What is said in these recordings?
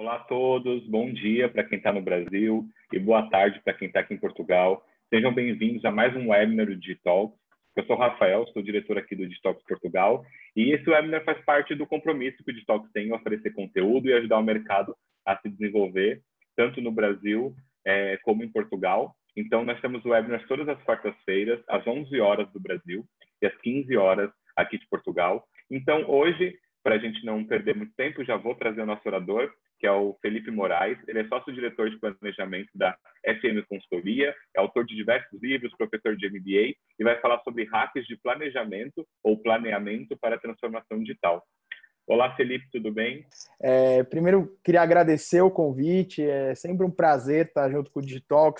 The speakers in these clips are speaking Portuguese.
Olá a todos, bom dia para quem está no Brasil e boa tarde para quem está aqui em Portugal. Sejam bem-vindos a mais um webinar do Digitalks. Eu sou o Rafael, sou diretor aqui do Digitalks Portugal e esse webinar faz parte do compromisso que o Digitalks tem em oferecer conteúdo e ajudar o mercado a se desenvolver, tanto no Brasil é, como em Portugal. Então, nós temos webinars todas as quartas-feiras, às 11 horas do Brasil e às 15 horas aqui de Portugal. Então, hoje, para a gente não perder muito tempo, já vou trazer o nosso orador, que é o Felipe Moraes. Ele é sócio-diretor de planejamento da SM Consultoria, é autor de diversos livros, professor de MBA, e vai falar sobre hacks de planejamento ou planeamento para a transformação digital. Olá, Felipe, tudo bem? É, primeiro, queria agradecer o convite. É sempre um prazer estar junto com o que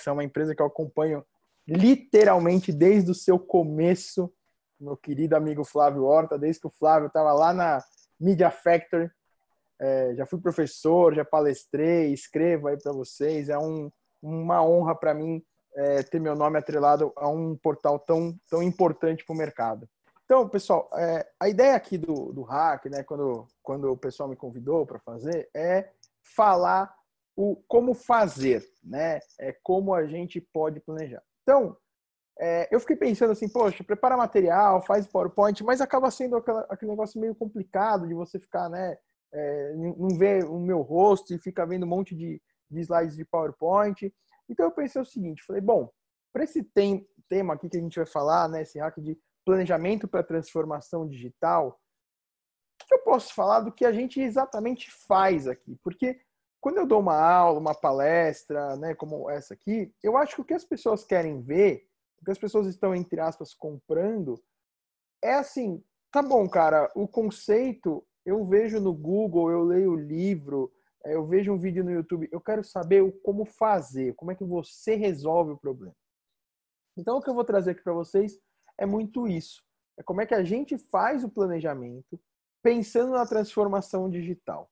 é uma empresa que eu acompanho literalmente desde o seu começo, meu querido amigo Flávio Horta, desde que o Flávio estava lá na Media Factory, é, já fui professor, já palestrei, escrevo aí para vocês. É um, uma honra para mim é, ter meu nome atrelado a um portal tão, tão importante para o mercado. Então, pessoal, é, a ideia aqui do, do hack, né, quando, quando o pessoal me convidou para fazer, é falar o como fazer, né? É como a gente pode planejar. Então, é, eu fiquei pensando assim, poxa, prepara material, faz PowerPoint, mas acaba sendo aquela, aquele negócio meio complicado de você ficar, né? é, não vê o meu rosto e fica vendo um monte de, de slides de PowerPoint. Então eu pensei o seguinte, falei, bom, para esse tem, tema aqui que a gente vai falar, né, esse hack de planejamento para transformação digital, o que eu posso falar do que a gente exatamente faz aqui? Porque quando eu dou uma aula, uma palestra, né, como essa aqui, eu acho que o que as pessoas querem ver, o que as pessoas estão, entre aspas, comprando, é assim, tá bom, cara, o conceito eu vejo no Google, eu leio livro, é, eu vejo um vídeo no YouTube. Eu quero saber como fazer, como é que você resolve o problema. Então, o que eu vou trazer aqui para vocês é muito isso. É como é que a gente faz o planejamento pensando na transformação digital.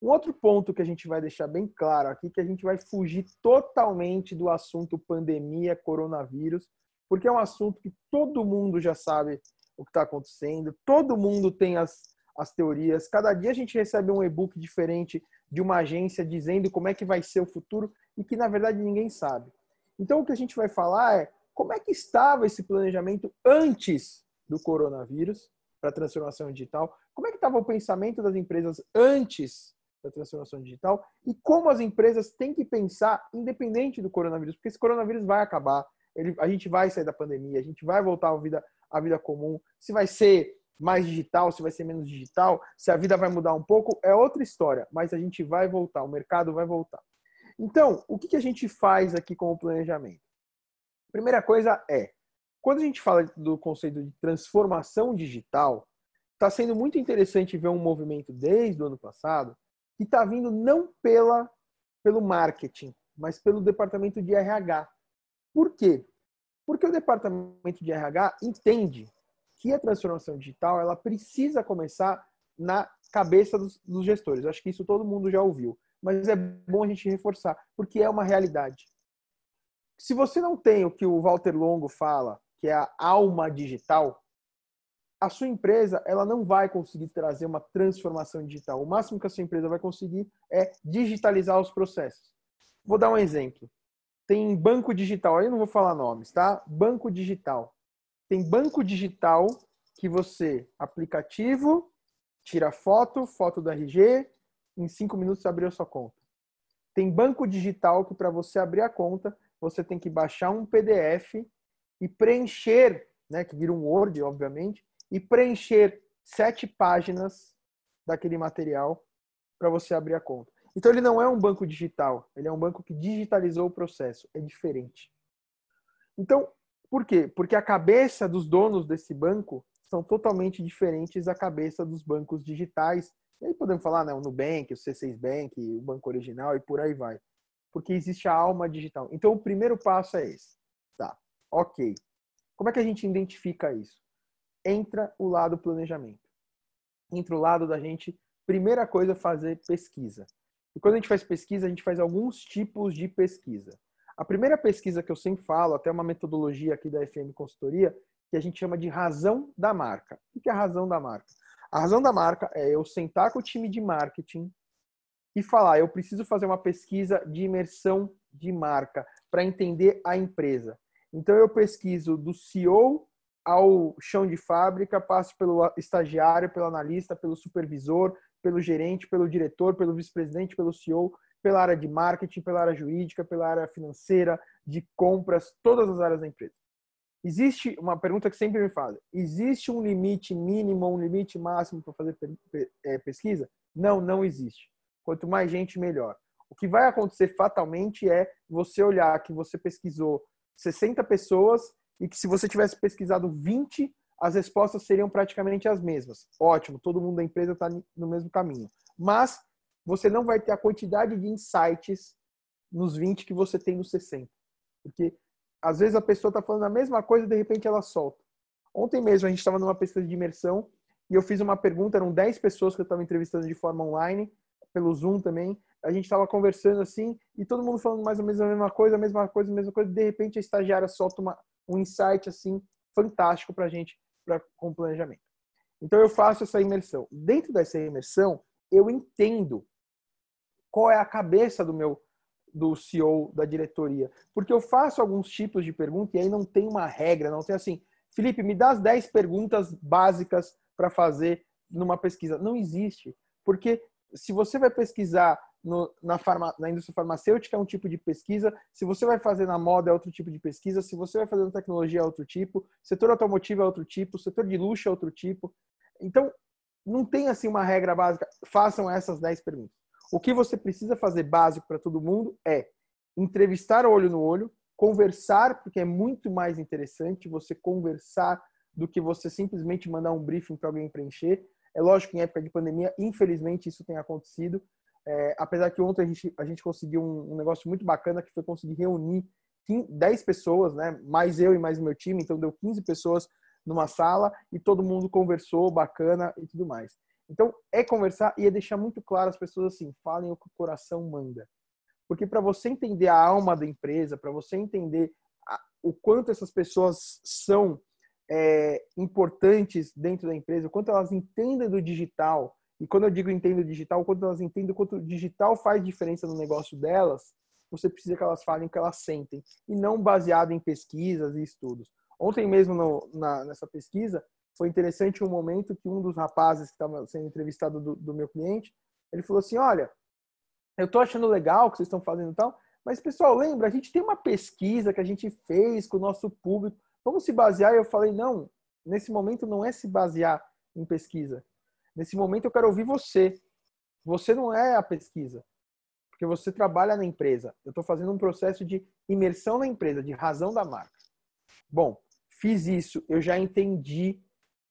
Um outro ponto que a gente vai deixar bem claro aqui, que a gente vai fugir totalmente do assunto pandemia, coronavírus, porque é um assunto que todo mundo já sabe o que está acontecendo, todo mundo tem as, as teorias. Cada dia a gente recebe um e-book diferente de uma agência dizendo como é que vai ser o futuro e que na verdade ninguém sabe. Então o que a gente vai falar é como é que estava esse planejamento antes do coronavírus para a transformação digital, como é que estava o pensamento das empresas antes da transformação digital e como as empresas têm que pensar independente do coronavírus, porque esse coronavírus vai acabar, ele, a gente vai sair da pandemia, a gente vai voltar à vida, à vida comum, se vai ser mais digital, se vai ser menos digital, se a vida vai mudar um pouco, é outra história, mas a gente vai voltar, o mercado vai voltar. Então, o que, a gente faz aqui com o planejamento? Primeira coisa é, quando a gente fala do conceito de transformação digital, está sendo muito interessante ver um movimento desde o ano passado que está vindo não pela, pelo marketing, mas pelo departamento de RH. Por quê? Porque o departamento de RH entende que a transformação digital ela precisa começar na cabeça dos, dos gestores. Acho que isso todo mundo já ouviu, mas é bom a gente reforçar, porque é uma realidade. Se você não tem o que o Walter Longo fala, que é a alma digital, a sua empresa ela não vai conseguir trazer uma transformação digital. O máximo que a sua empresa vai conseguir é digitalizar os processos. Vou dar um exemplo. Tem banco digital, aí eu não vou falar nomes, tá? Banco digital. Tem banco digital que você, aplicativo, tira foto, foto do RG, em cinco minutos abriu a sua conta. Tem banco digital que para você abrir a conta, você tem que baixar um PDF e preencher, né, que vira um Word, obviamente, e preencher sete páginas daquele material para você abrir a conta. Então ele não é um banco digital, ele é um banco que digitalizou o processo, é diferente. Então, por quê? Porque a cabeça dos donos desse banco são totalmente diferentes da cabeça dos bancos digitais. E aí podemos falar, né, o Nubank, o C6 Bank, o banco original e por aí vai. Porque existe a alma digital. Então o primeiro passo é esse. Tá. OK. Como é que a gente identifica isso? Entra o lado planejamento. Entra o lado da gente, primeira coisa, fazer pesquisa. E quando a gente faz pesquisa, a gente faz alguns tipos de pesquisa. A primeira pesquisa que eu sempre falo, até uma metodologia aqui da FM Consultoria, que a gente chama de razão da marca. O que é a razão da marca? A razão da marca é eu sentar com o time de marketing e falar, eu preciso fazer uma pesquisa de imersão de marca para entender a empresa. Então eu pesquiso do CEO ao chão de fábrica, passo pelo estagiário, pelo analista, pelo supervisor, pelo gerente, pelo diretor, pelo vice-presidente, pelo CEO, pela área de marketing, pela área jurídica, pela área financeira, de compras, todas as áreas da empresa. Existe uma pergunta que sempre me fazem: existe um limite mínimo, um limite máximo para fazer é, pesquisa? Não, não existe. Quanto mais gente, melhor. O que vai acontecer fatalmente é você olhar que você pesquisou 60 pessoas e que se você tivesse pesquisado 20, as respostas seriam praticamente as mesmas. Ótimo, todo mundo da empresa está no mesmo caminho. Mas você não vai ter a quantidade de insights nos 20 que você tem nos 60. Porque às vezes a pessoa está falando a mesma coisa e de repente ela solta. Ontem mesmo a gente estava numa pesquisa de imersão e eu fiz uma pergunta, eram 10 pessoas que eu estava entrevistando de forma online, pelo Zoom também. A gente estava conversando assim e todo mundo falando mais ou menos a mesma coisa, a mesma coisa, a mesma coisa. De repente a estagiária solta uma, um insight assim fantástico para a gente, pra, com planejamento. Então eu faço essa imersão. Dentro dessa imersão, eu entendo qual é a cabeça do meu do CEO da diretoria. Porque eu faço alguns tipos de perguntas e aí não tem uma regra, não tem assim, Felipe, me dá as 10 perguntas básicas para fazer numa pesquisa. Não existe. Porque se você vai pesquisar no, na, farma, na indústria farmacêutica, é um tipo de pesquisa. Se você vai fazer na moda, é outro tipo de pesquisa. Se você vai fazer na tecnologia, é outro tipo. Setor automotivo é outro tipo. Setor de luxo é outro tipo. Então, não tem assim uma regra básica. Façam essas 10 perguntas. O que você precisa fazer básico para todo mundo é entrevistar olho no olho, conversar, porque é muito mais interessante você conversar do que você simplesmente mandar um briefing para alguém preencher. É lógico que em época de pandemia, infelizmente, isso tem acontecido. É, apesar que ontem a gente, a gente conseguiu um, um, negócio muito bacana, que foi conseguir reunir 10 pessoas, né? mais eu e mais meu time, então deu 15 pessoas numa sala e todo mundo conversou, bacana e tudo mais. Então, é conversar e é deixar muito claro as pessoas assim, falem o que o coração manda. Porque para você entender a alma da empresa, para você entender a, o quanto essas pessoas são é, importantes dentro da empresa, o quanto elas entendem do digital, e quando eu digo entendo digital, o quanto elas entendem o quanto o digital faz diferença no negócio delas, você precisa que elas falem o que elas sentem, e não baseado em pesquisas e estudos. Ontem mesmo no, na, nessa pesquisa, foi interessante um momento que um dos rapazes que estava sendo entrevistado do, do, meu cliente, ele falou assim, olha, eu estou achando legal o que vocês estão fazendo e tal, mas pessoal, lembra, a gente tem uma pesquisa que a gente fez com o nosso público, vamos se basear? Eu falei, não, nesse momento não é se basear em pesquisa. Nesse momento eu quero ouvir você. Você não é a pesquisa, porque você trabalha na empresa. Eu estou fazendo um processo de imersão na empresa, de razão da marca. Bom, fiz isso, eu já entendi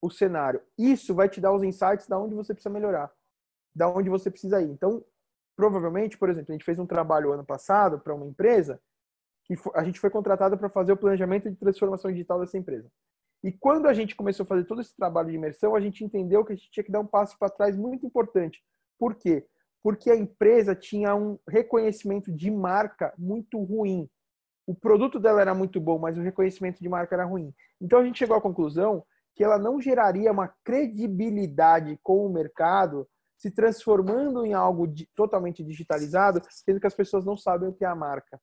o cenário. Isso vai te dar os insights da onde você precisa melhorar, da onde você precisa ir. Então, provavelmente, por exemplo, a gente fez um trabalho ano passado para uma empresa que a gente foi contratado para fazer o planejamento de transformação digital dessa empresa. E quando a gente começou a fazer todo esse trabalho de imersão, a gente entendeu que a gente tinha que dar um passo para trás muito importante. Por quê? Porque a empresa tinha um reconhecimento de marca muito ruim. O produto dela era muito bom, mas o reconhecimento de marca era ruim. Então a gente chegou à conclusão que ela não geraria uma credibilidade com o mercado, se transformando em algo totalmente digitalizado, sendo que as pessoas não sabem o que é a marca.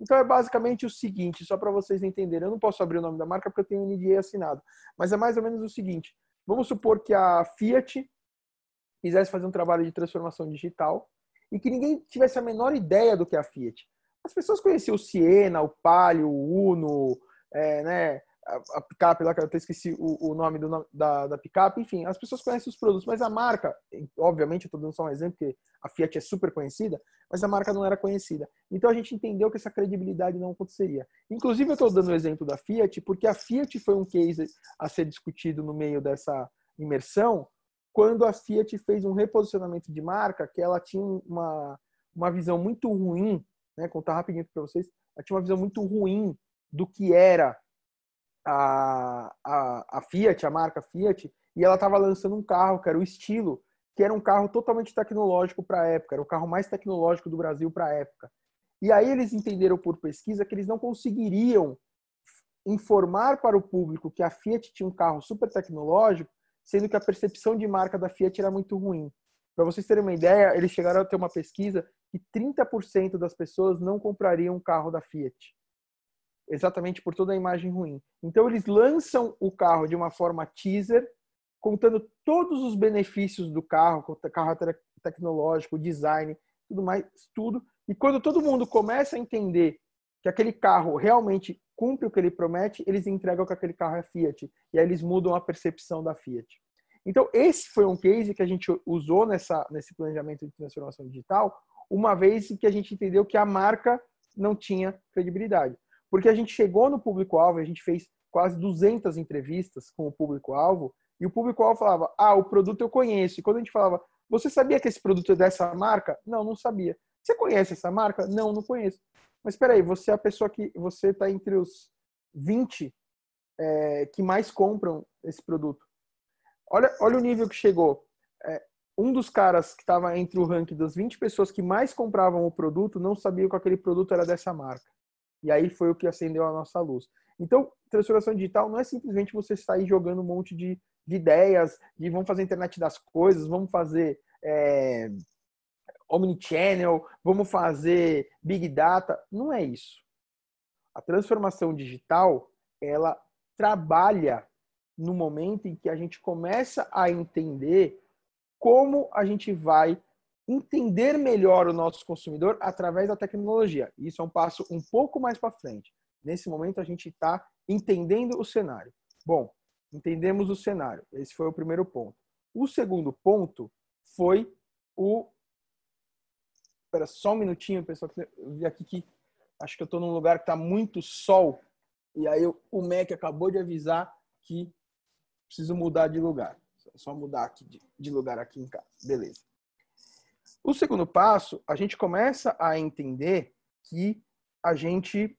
Então é basicamente o seguinte, só para vocês entenderem, eu não posso abrir o nome da marca porque eu tenho um NDA assinado, mas é mais ou menos o seguinte, vamos supor que a Fiat quisesse fazer um trabalho de transformação digital e que ninguém tivesse a menor ideia do que é a Fiat. As pessoas conheciam o Siena, o Palio, o Uno, é, né, a, a picape lá, que eu até esqueci o, o nome do, da, da picape, enfim, as pessoas conhecem os produtos, mas a marca, obviamente, eu estou dando só um exemplo, porque a Fiat é super conhecida, mas a marca não era conhecida. Então a gente entendeu que essa credibilidade não aconteceria. Inclusive, eu estou dando o exemplo da Fiat, porque a Fiat foi um case a ser discutido no meio dessa imersão, quando a Fiat fez um reposicionamento de marca, que ela tinha uma, uma visão muito ruim, né, contar rapidinho para vocês, ela tinha uma visão muito ruim do que era a, a, a Fiat, a marca Fiat, e ela estava lançando um carro que era o estilo, que era um carro totalmente tecnológico para a época, era o carro mais tecnológico do Brasil para a época. E aí eles entenderam por pesquisa que eles não conseguiriam informar para o público que a Fiat tinha um carro super tecnológico, sendo que a percepção de marca da Fiat era muito ruim. Para vocês terem uma ideia, eles chegaram a ter uma pesquisa que 30% das pessoas não comprariam um carro da Fiat exatamente por toda a imagem ruim. Então eles lançam o carro de uma forma teaser, contando todos os benefícios do carro, carro tecnológico, design, tudo mais, tudo. E quando todo mundo começa a entender que aquele carro realmente cumpre o que ele promete, eles entregam que aquele carro é Fiat. E aí eles mudam a percepção da Fiat. Então, esse foi um case que a gente usou nessa, nesse planejamento de transformação digital, uma vez que a gente entendeu que a marca não tinha credibilidade. Porque a gente chegou no público-alvo, a gente fez quase 200 entrevistas com o público-alvo, e o público-alvo falava: Ah, o produto eu conheço. E quando a gente falava: Você sabia que esse produto é dessa marca? Não, não sabia. Você conhece essa marca? Não, não conheço. Mas espera aí, você é a pessoa que você está entre os 20 é, que mais compram esse produto. Olha, olha o nível que chegou. É, um dos caras que estava entre o ranking das 20 pessoas que mais compravam o produto não sabia que aquele produto era dessa marca. E aí foi o que acendeu a nossa luz. Então, transformação digital não é simplesmente você sair jogando um monte de, de ideias de vamos fazer a internet das coisas, vamos fazer é, omnichannel, vamos fazer big data. Não é isso. A transformação digital, ela trabalha no momento em que a gente começa a entender como a gente vai entender melhor o nosso consumidor através da tecnologia. Isso é um passo um pouco mais para frente. Nesse momento, a gente está entendendo o cenário. Bom, entendemos o cenário. Esse foi o primeiro ponto. O segundo ponto foi o. Espera só um minutinho, pessoal. Eu vi aqui que acho que eu estou num lugar que está muito sol. E aí o Mac acabou de avisar que preciso mudar de lugar. Só mudar aqui de lugar aqui em casa. Beleza. O segundo passo, a gente começa a entender que a gente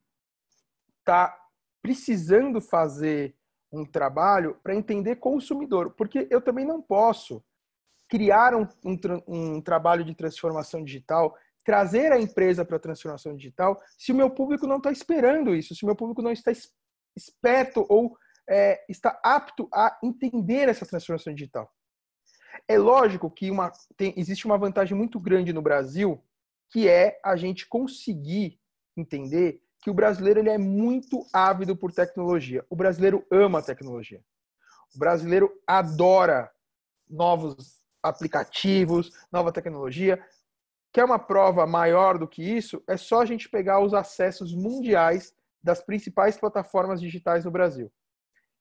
está precisando fazer um trabalho para entender consumidor, porque eu também não posso criar um, um, um trabalho de transformação digital, trazer a empresa para a transformação digital, se o meu público não está esperando isso, se o meu público não está esperto ou é, está apto a entender essa transformação digital. É lógico que uma, tem, existe uma vantagem muito grande no Brasil, que é a gente conseguir entender que o brasileiro ele é muito ávido por tecnologia. O brasileiro ama tecnologia. O brasileiro adora novos aplicativos, nova tecnologia. Quer uma prova maior do que isso? É só a gente pegar os acessos mundiais das principais plataformas digitais no Brasil: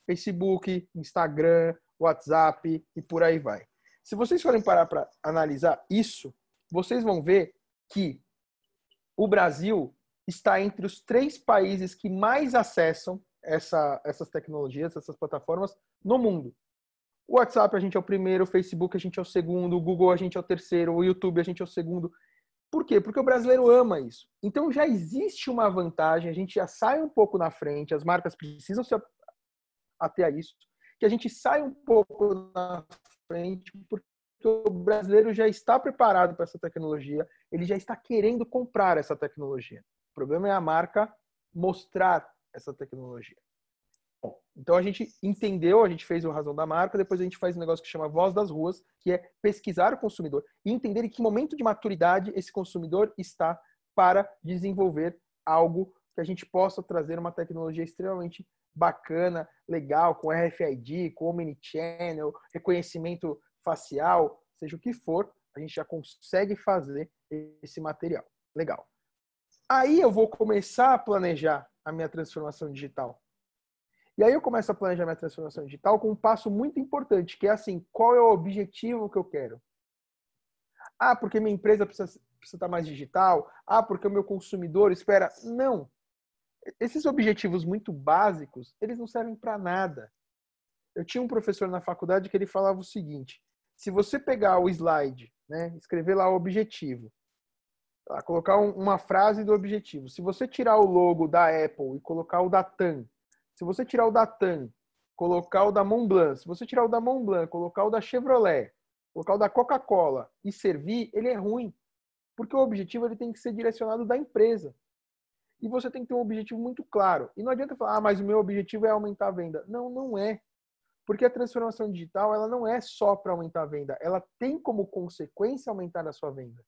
Facebook, Instagram, WhatsApp e por aí vai. Se vocês forem parar para analisar isso, vocês vão ver que o Brasil está entre os três países que mais acessam essa, essas tecnologias, essas plataformas no mundo. O WhatsApp a gente é o primeiro, o Facebook a gente é o segundo, o Google a gente é o terceiro, o YouTube a gente é o segundo. Por quê? Porque o brasileiro ama isso. Então já existe uma vantagem, a gente já sai um pouco na frente, as marcas precisam se até a isso, que a gente sai um pouco na frente, porque o brasileiro já está preparado para essa tecnologia, ele já está querendo comprar essa tecnologia. O problema é a marca mostrar essa tecnologia. então a gente entendeu, a gente fez o razão da marca, depois a gente faz um negócio que chama voz das ruas, que é pesquisar o consumidor e entender em que momento de maturidade esse consumidor está para desenvolver algo que a gente possa trazer uma tecnologia extremamente bacana, legal, com RFID, com Omnichannel, reconhecimento facial, seja o que for, a gente já consegue fazer esse material. Legal. Aí eu vou começar a planejar a minha transformação digital. E aí eu começo a planejar minha transformação digital com um passo muito importante, que é assim, qual é o objetivo que eu quero? Ah, porque minha empresa precisa, precisa estar mais digital? Ah, porque o meu consumidor espera? Não esses objetivos muito básicos, eles não servem para nada. Eu tinha um professor na faculdade que ele falava o seguinte: se você pegar o slide, né, escrever lá o objetivo, lá, colocar um, uma frase do objetivo, se você tirar o logo da Apple e colocar o da TAM, se você tirar o da TAM, colocar o da Montblanc, se você tirar o da Montblanc, colocar o da Chevrolet, colocar o da Coca-Cola e servir, ele é ruim, porque o objetivo ele tem que ser direcionado da empresa. E você tem que ter um objetivo muito claro. E não adianta falar, ah, mas o meu objetivo é aumentar a venda. Não, não é. Porque a transformação digital, ela não é só para aumentar a venda. Ela tem como consequência aumentar a sua venda.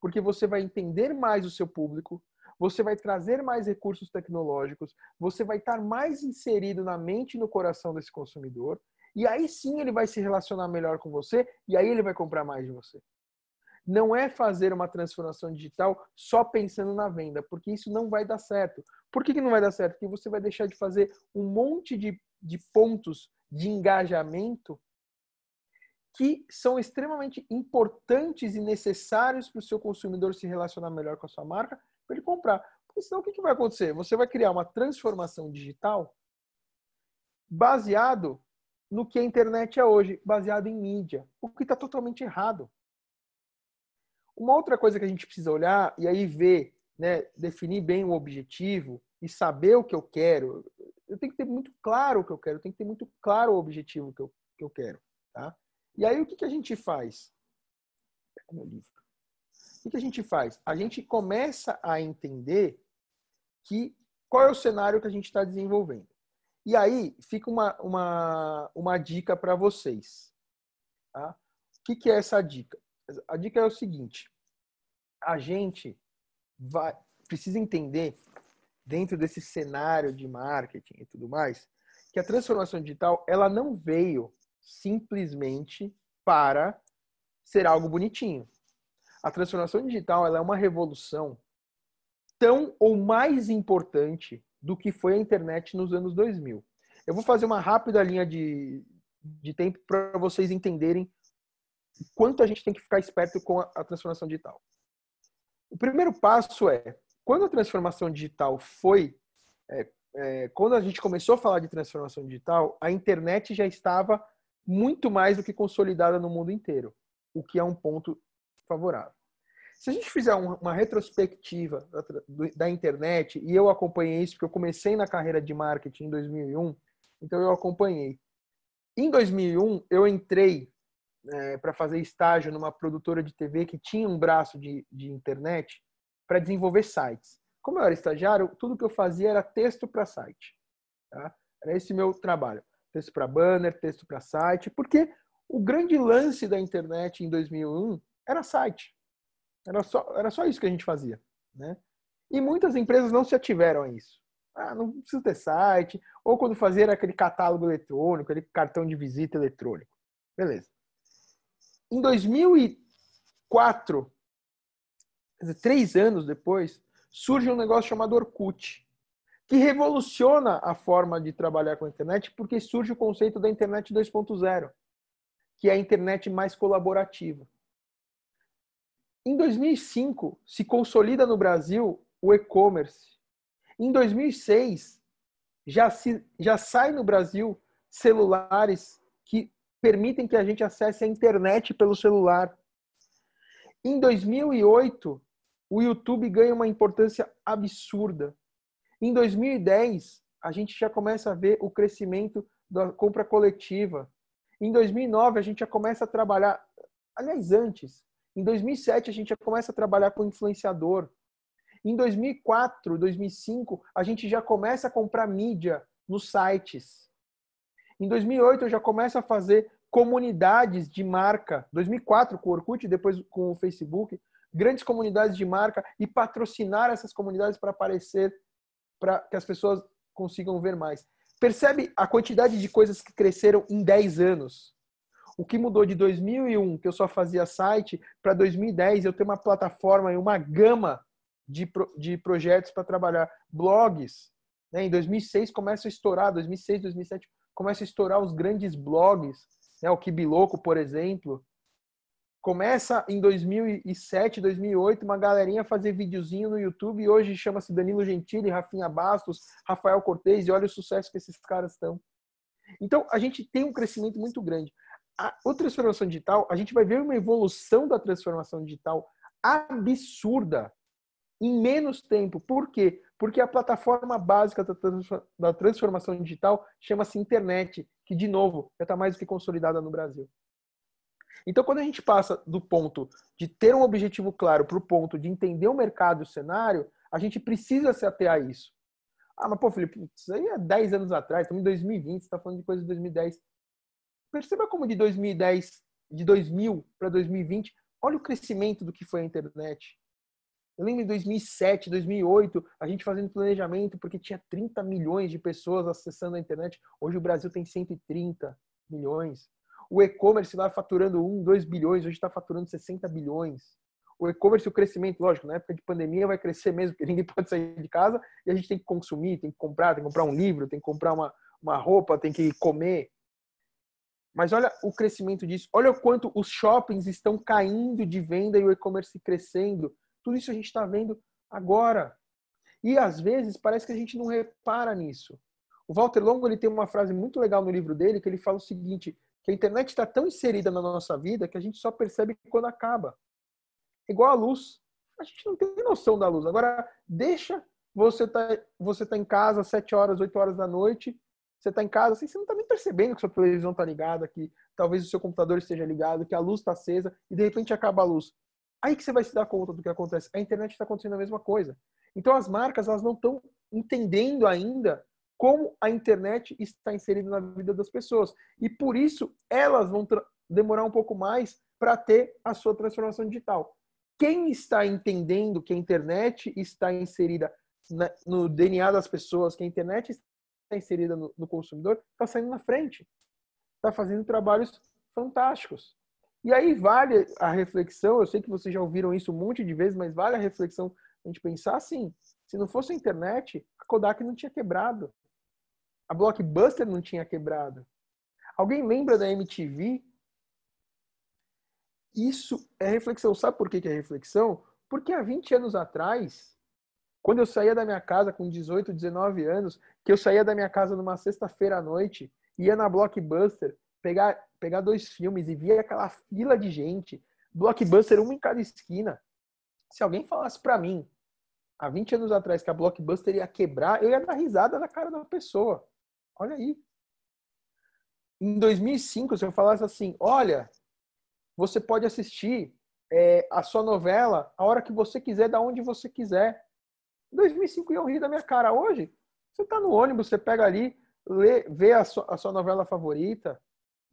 Porque você vai entender mais o seu público, você vai trazer mais recursos tecnológicos, você vai estar mais inserido na mente e no coração desse consumidor, e aí sim ele vai se relacionar melhor com você, e aí ele vai comprar mais de você não é fazer uma transformação digital só pensando na venda, porque isso não vai dar certo. Por que, que não vai dar certo? Porque você vai deixar de fazer um monte de, de pontos de engajamento que são extremamente importantes e necessários para o seu consumidor se relacionar melhor com a sua marca, para ele comprar. Porque senão o que, que vai acontecer? Você vai criar uma transformação digital baseado no que a internet é hoje, baseado em mídia, o que está totalmente errado. Uma outra coisa que a gente precisa olhar e aí ver, né, definir bem o objetivo e saber o que eu quero. Eu tenho que ter muito claro o que eu quero, eu tenho que ter muito claro o objetivo que eu, que eu quero. Tá? E aí o que, que a gente faz? Pega livro. O que a gente faz? A gente começa a entender que qual é o cenário que a gente está desenvolvendo. E aí fica uma, uma, uma dica para vocês. Tá? O que, que é essa dica? A dica é o seguinte: a gente vai, precisa entender, dentro desse cenário de marketing e tudo mais, que a transformação digital ela não veio simplesmente para ser algo bonitinho. A transformação digital ela é uma revolução tão ou mais importante do que foi a internet nos anos 2000. Eu vou fazer uma rápida linha de, de tempo para vocês entenderem quanto a gente tem que ficar esperto com a, transformação digital. O primeiro passo é, quando a transformação digital foi, é, é, quando a gente começou a falar de transformação digital, a internet já estava muito mais do que consolidada no mundo inteiro, o que é um ponto favorável. Se a gente fizer uma retrospectiva da internet, e eu acompanhei isso porque eu comecei na carreira de marketing em 2001, então eu acompanhei. Em 2001, eu entrei é, para fazer estágio numa produtora de TV que tinha um braço de, de internet para desenvolver sites. Como eu era estagiário, tudo que eu fazia era texto para site. Tá? Era esse meu trabalho. Texto para banner, texto para site, porque o grande lance da internet em 2001 era site. Era só, era só isso que a gente fazia. Né? E muitas empresas não se ativeram a isso. Ah, não preciso ter site. Ou quando fazer aquele catálogo eletrônico, aquele cartão de visita eletrônico. Beleza em 2004, dizer, três anos depois, surge um negócio chamado Orkut, que revoluciona a forma de trabalhar com a internet, porque surge o conceito da internet 2.0, que é a internet mais colaborativa. Em 2005, se consolida no Brasil o e-commerce. Em 2006, já, se, já sai no Brasil celulares que permitem que a gente acesse a internet pelo celular. Em 2008, o YouTube ganha uma importância absurda. Em 2010, a gente já começa a ver o crescimento da compra coletiva. Em 2009, a gente já começa a trabalhar, aliás, antes, em 2007, a gente já começa a trabalhar com influenciador. Em 2004, 2005, a gente já começa a comprar mídia nos sites. Em 2008, eu já começo a fazer comunidades de marca. 2004, com o Orkut, depois com o Facebook. Grandes comunidades de marca e patrocinar essas comunidades para aparecer, para que as pessoas consigam ver mais. Percebe a quantidade de coisas que cresceram em 10 anos? O que mudou de 2001, que eu só fazia site, para 2010 eu tenho uma plataforma e uma gama de, de projetos para trabalhar. Blogs, né? em 2006 começa a estourar, 2006, 2007, começa a estourar os grandes blogs, né? o Kibiloco, por exemplo. Começa em 2007, 2008, uma galerinha fazer videozinho no YouTube e hoje chama-se Danilo Gentili, Rafinha Bastos, Rafael Cortez e olha o sucesso que esses caras estão. Então, a gente tem um crescimento muito grande. A, a transformação digital, a gente vai ver uma evolução da transformação digital absurda em menos tempo. Por quê? Porque a plataforma básica da transformação digital chama-se internet, que, de novo, já está mais do que consolidada no Brasil. Então, quando a gente passa do ponto de ter um objetivo claro para o ponto de entender o mercado e o cenário, a gente precisa se ater a isso. Ah, mas pô, Felipe, isso aí é 10 anos atrás, estamos em 2020, você está falando de coisa de 2010. Perceba como de 2010, de 2000 para 2020, olha o crescimento do que foi a internet. Eu lembro em 2007, 2008, a gente fazendo planejamento porque tinha 30 milhões de pessoas acessando a internet. Hoje o Brasil tem 130 milhões. O e-commerce lá faturando 1, 2 bilhões, hoje está faturando 60 bilhões. O e-commerce, o crescimento, lógico, na época de pandemia vai crescer mesmo, porque ninguém pode sair de casa e a gente tem que consumir, tem que comprar, tem que comprar um livro, tem que comprar uma, uma roupa, tem que comer. Mas olha o crescimento disso. Olha o quanto os shoppings estão caindo de venda e o e-commerce crescendo. Tudo isso a gente está vendo agora. E às vezes parece que a gente não repara nisso. O Walter Longo ele tem uma frase muito legal no livro dele que ele fala o seguinte: que a internet está tão inserida na nossa vida que a gente só percebe quando acaba. Igual a luz. A gente não tem noção da luz. Agora, deixa você tá, você tá em casa às 7 horas, 8 horas da noite, você tá em casa, assim, você não tá nem percebendo que sua televisão tá ligada, que talvez o seu computador esteja ligado, que a luz está acesa, e de repente acaba a luz. Aí que você vai se dar conta do que acontece. A internet está acontecendo a mesma coisa. Então as marcas elas não estão entendendo ainda como a internet está inserida na vida das pessoas. E por isso elas vão demorar um pouco mais para ter a sua transformação digital. Quem está entendendo que a internet está inserida na, no DNA das pessoas, que a internet está inserida no, no consumidor, está saindo na frente. Está fazendo trabalhos fantásticos. E aí vale a reflexão, eu sei que vocês já ouviram isso um monte de vezes, mas vale a reflexão a gente pensar assim, se não fosse a internet, a Kodak não tinha quebrado. A Blockbuster não tinha quebrado. Alguém lembra da MTV? Isso é reflexão. Sabe por que, que é reflexão? Porque há 20 anos atrás, quando eu saía da minha casa com 18, 19 anos, que eu saía da minha casa numa sexta-feira à noite, ia na Blockbuster pegar pegar dois filmes e via aquela fila de gente, blockbuster uma em cada esquina. Se alguém falasse para mim há 20 anos atrás que a blockbuster ia quebrar, eu ia dar risada na cara da pessoa. Olha aí. Em 2005, se eu falasse assim, olha, você pode assistir é, a sua novela a hora que você quiser, da onde você quiser. Em 2005 iam rir da minha cara. Hoje, você está no ônibus, você pega ali, lê, vê a sua, a sua novela favorita,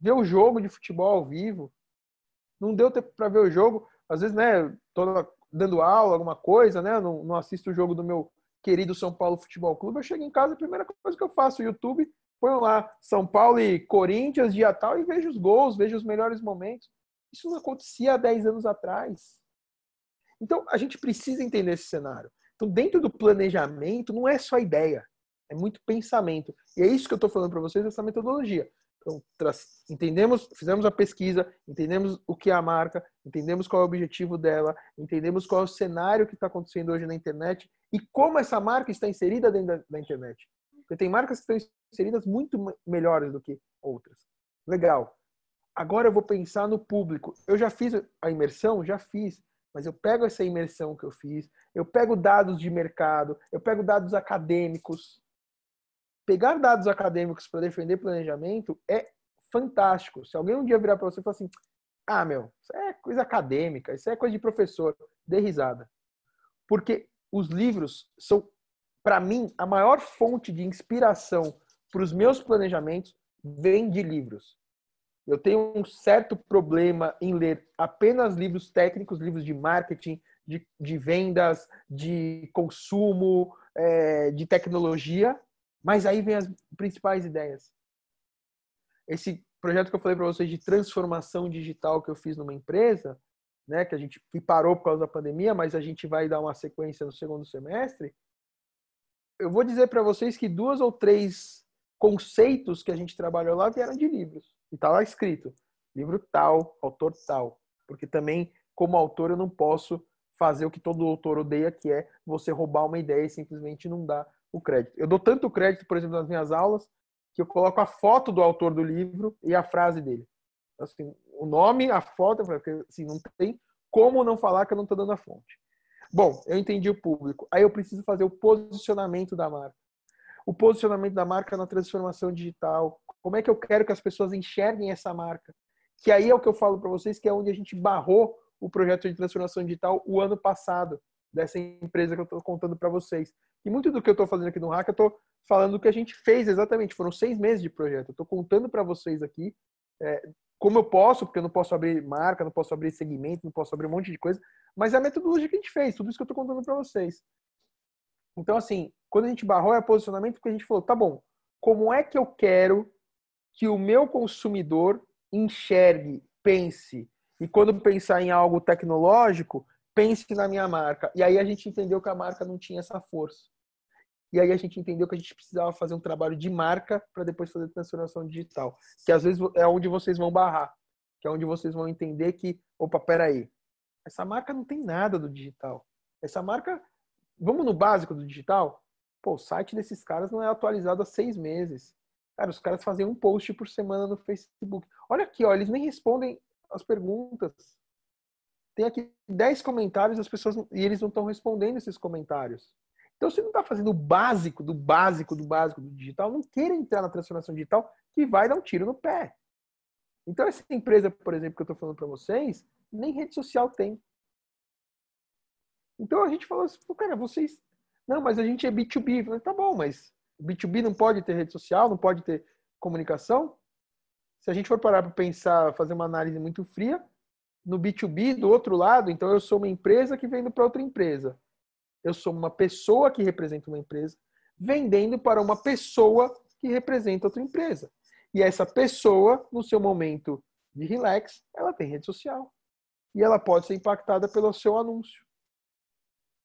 ver o jogo de futebol ao vivo. Não deu tempo para ver o jogo. Às vezes, né, tô dando aula, alguma coisa, né, não, não assisto o jogo do meu querido São Paulo Futebol Clube. Eu chego em casa, a primeira coisa que eu faço, YouTube, ponho lá São Paulo e Corinthians, dia tal, e vejo os gols, vejo os melhores momentos. Isso não acontecia há 10 anos atrás. Então, a gente precisa entender esse cenário. Então, dentro do planejamento, não é só ideia, é muito pensamento. E é isso que eu estou falando para vocês, essa metodologia. Então, entendemos, fizemos a pesquisa, entendemos o que é a marca, entendemos qual é o objetivo dela, entendemos qual é o cenário que está acontecendo hoje na internet e como essa marca está inserida dentro da, da internet. Porque tem marcas que estão inseridas muito melhores do que outras. Legal. Agora eu vou pensar no público. Eu já fiz a imersão? Já fiz. Mas eu pego essa imersão que eu fiz, eu pego dados de mercado, eu pego dados acadêmicos, pegar dados acadêmicos para defender planejamento é fantástico. Se alguém um dia virar para você e falar assim: ah, meu, isso é coisa acadêmica, isso é coisa de professor, dê risada. Porque os livros são, para mim, a maior fonte de inspiração para os meus planejamentos vem de livros. Eu tenho um certo problema em ler apenas livros técnicos, livros de marketing, de, de vendas, de consumo, é, de tecnologia, mas aí vem as principais ideias. Esse projeto que eu falei para vocês de transformação digital que eu fiz numa empresa, né, que a gente parou por causa da pandemia, mas a gente vai dar uma sequência no segundo semestre. Eu vou dizer para vocês que duas ou três conceitos que a gente trabalhou lá vieram de livros. E está lá escrito: livro tal, autor tal. Porque também, como autor, eu não posso fazer o que todo autor odeia, que é você roubar uma ideia e simplesmente não dar o crédito. Eu dou tanto crédito, por exemplo, nas minhas aulas, que eu coloco a foto do autor do livro e a frase dele. Assim, o nome, a foto, porque assim, não tem como não falar que eu não estou dando a fonte. Bom, eu entendi o público. Aí eu preciso fazer o posicionamento da marca. O posicionamento da marca na transformação digital. Como é que eu quero que as pessoas enxerguem essa marca? Que aí é o que eu falo para vocês, que é onde a gente barrou o projeto de transformação digital o ano passado dessa empresa que eu estou contando para vocês. E muito do que eu estou fazendo aqui no Hack, eu estou falando do que a gente fez exatamente. Foram seis meses de projeto. Eu estou contando para vocês aqui é, como eu posso, porque eu não posso abrir marca, não posso abrir segmento, não posso abrir um monte de coisa, mas é a metodologia que a gente fez, tudo isso que eu estou contando para vocês. Então, assim, quando a gente barrou é posicionamento, porque a gente falou, tá bom, como é que eu quero que o meu consumidor enxergue, pense? E quando pensar em algo tecnológico, pense na minha marca. E aí a gente entendeu que a marca não tinha essa força. E aí a gente entendeu que a gente precisava fazer um trabalho de marca para depois fazer transformação digital, que às vezes é onde vocês vão barrar, que é onde vocês vão entender que, opa, peraí, essa marca não tem nada do digital. Essa marca, vamos no básico do digital? Pô, o site desses caras não é atualizado há seis meses. Cara, os caras fazem um post por semana no Facebook. Olha aqui, ó, eles nem respondem as perguntas tem aqui 10 comentários as pessoas e eles não estão respondendo esses comentários. Então, se não está fazendo o básico do básico do básico do digital, não queira entrar na transformação digital que vai dar um tiro no pé. Então, essa empresa, por exemplo, que eu estou falando para vocês, nem rede social tem. Então, a gente falou assim, cara, vocês... Não, mas a gente é B2B. falei, tá bom, mas B2B não pode ter rede social, não pode ter comunicação? Se a gente for parar para pensar, fazer uma análise muito fria, no B2B, do outro lado, então eu sou uma empresa que vendo para outra empresa. Eu sou uma pessoa que representa uma empresa vendendo para uma pessoa que representa outra empresa. E essa pessoa, no seu momento de relax, ela tem rede social. E ela pode ser impactada pelo seu anúncio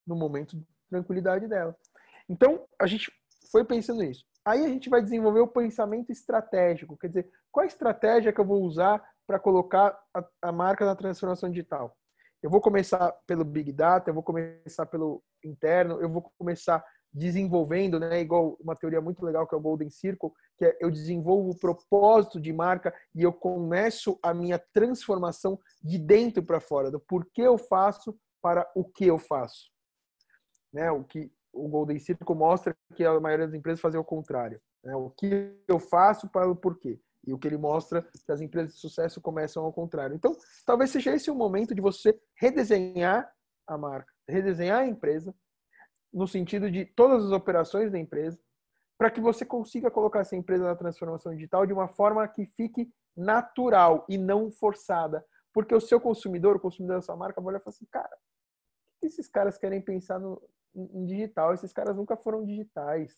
no momento de tranquilidade dela. Então, a gente foi pensando nisso. Aí a gente vai desenvolver o pensamento estratégico, quer dizer, qual a estratégia que eu vou usar para colocar a, a marca na transformação digital. Eu vou começar pelo Big Data, eu vou começar pelo interno, eu vou começar desenvolvendo, né, igual uma teoria muito legal que é o Golden Circle, que é eu desenvolvo o propósito de marca e eu começo a minha transformação de dentro para fora, do porquê eu faço para o que eu faço. Né, o que o Golden Circle mostra que a maioria das empresas fazem o contrário. Né, o que eu faço para o porquê. E o que ele mostra é que as empresas de sucesso começam ao contrário. Então, talvez seja esse o momento de você redesenhar a marca, redesenhar a empresa, no sentido de todas as operações da empresa, para que você consiga colocar essa empresa na transformação digital de uma forma que fique natural e não forçada. Porque o seu consumidor, o consumidor da sua marca, vai olhar e falar assim: cara, o que esses caras querem pensar no, em digital? Esses caras nunca foram digitais.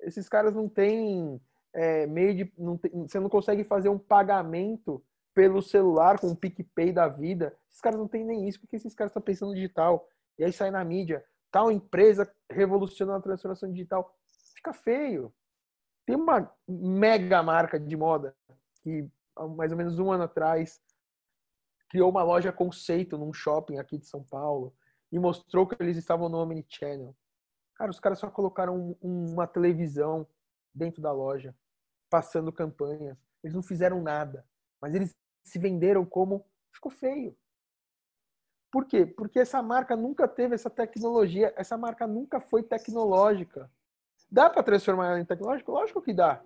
Esses caras não têm é, meio de. Não você não consegue fazer um pagamento pelo celular com o PicPay da vida. Esses caras não tem nem isso, porque esses caras estão pensando no digital. E aí sai na mídia. Tal empresa revolucionou a transformação digital. Fica feio. Tem uma mega marca de moda que, há mais ou menos um ano atrás, criou uma loja conceito num shopping aqui de São Paulo e mostrou que eles estavam no Omnichannel. Cara, os caras só colocaram uma televisão dentro da loja, passando campanhas. Eles não fizeram nada, mas eles se venderam como ficou feio. Por quê? Porque essa marca nunca teve essa tecnologia, essa marca nunca foi tecnológica. Dá para transformar ela em tecnológico? Lógico que dá.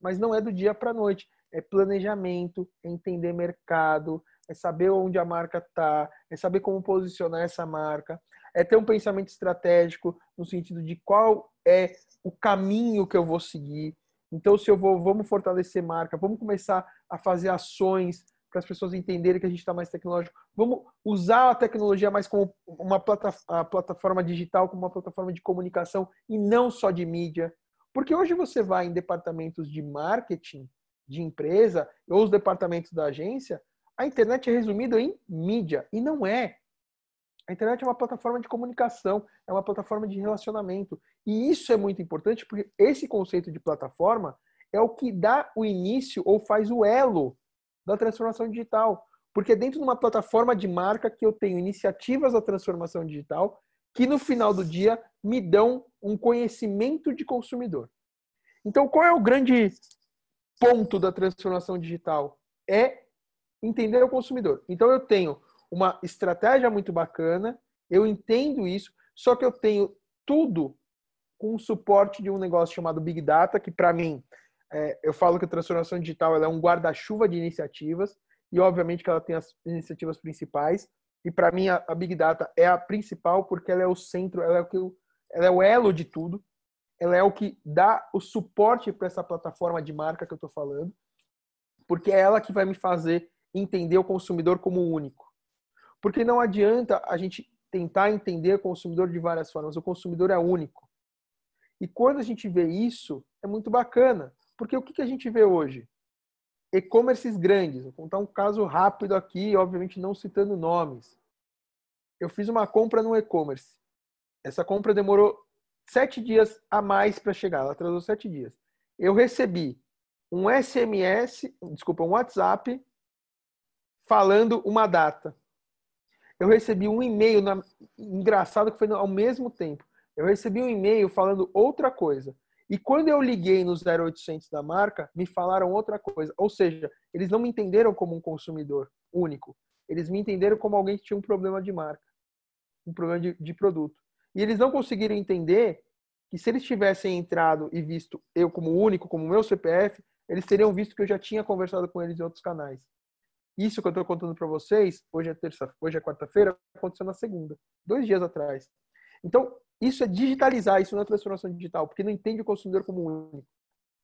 Mas não é do dia para a noite. É planejamento, é entender mercado, é saber onde a marca está, é saber como posicionar essa marca, é ter um pensamento estratégico no sentido de qual é o caminho que eu vou seguir. Então, se eu vou, vamos fortalecer marca, vamos começar a fazer ações para as pessoas entenderem que a gente está mais tecnológico. Vamos usar a tecnologia mais como uma plataforma digital, como uma plataforma de comunicação e não só de mídia. Porque hoje você vai em departamentos de marketing de empresa ou os departamentos da agência, a internet é resumida em mídia e não é. A internet é uma plataforma de comunicação, é uma plataforma de relacionamento. E isso é muito importante porque esse conceito de plataforma é o que dá o início ou faz o elo da transformação digital. Porque dentro de uma plataforma de marca que eu tenho iniciativas da transformação digital que no final do dia me dão um conhecimento de consumidor. Então, qual é o grande ponto da transformação digital? É entender o consumidor. Então, eu tenho uma estratégia muito bacana, eu entendo isso, só que eu tenho tudo com o suporte de um negócio chamado Big Data, que para mim, é, eu falo que a transformação digital é um guarda-chuva de iniciativas, e obviamente que ela tem as iniciativas principais, e para mim a, a, Big Data é a principal porque ela é o centro, ela é o, que, ela é o elo de tudo, ela é o que dá o suporte para essa plataforma de marca que eu estou falando, porque é ela que vai me fazer entender o consumidor como único. Porque não adianta a gente tentar entender o consumidor de várias formas, o consumidor é único. E quando a gente vê isso, é muito bacana, porque o que, a gente vê hoje? E-commerces grandes. Vou contar um caso rápido aqui, obviamente não citando nomes. Eu fiz uma compra no e-commerce. Essa compra demorou sete dias a mais para chegar, ela atrasou sete dias. Eu recebi um SMS, desculpa, um WhatsApp falando uma data. Eu recebi um e-mail na... engraçado que foi ao mesmo tempo. Eu recebi um e-mail falando outra coisa. E quando eu liguei no 0800 da marca, me falaram outra coisa. Ou seja, eles não me entenderam como um consumidor único. Eles me entenderam como alguém que tinha um problema de marca, um problema de, de produto. E eles não conseguiram entender que se eles tivessem entrado e visto eu como único, como meu CPF, eles teriam visto que eu já tinha conversado com eles em outros canais. Isso que eu estou contando para vocês, hoje é terça, hoje é quarta-feira, aconteceu na segunda, dois dias atrás. Então, isso é digitalizar, isso não é transformação digital, porque não entende o consumidor como único.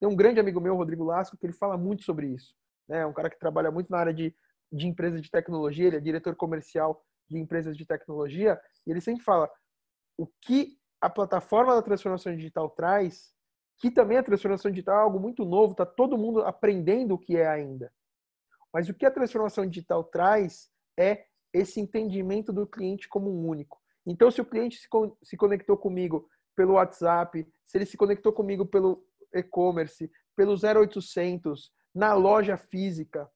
Tem um grande amigo meu, Rodrigo Lasco, que ele fala muito sobre isso. Né? É né? um cara que trabalha muito na área de, de empresas de tecnologia, ele é diretor comercial de empresas de tecnologia, e ele sempre fala o que a plataforma da transformação digital traz, que também a transformação digital é algo muito novo, está todo mundo aprendendo o que é ainda. Mas o que a transformação digital traz é esse entendimento do cliente como um único. Então, se o cliente se, se conectou comigo pelo WhatsApp, se ele se conectou comigo pelo e-commerce, pelo 0800, na loja física,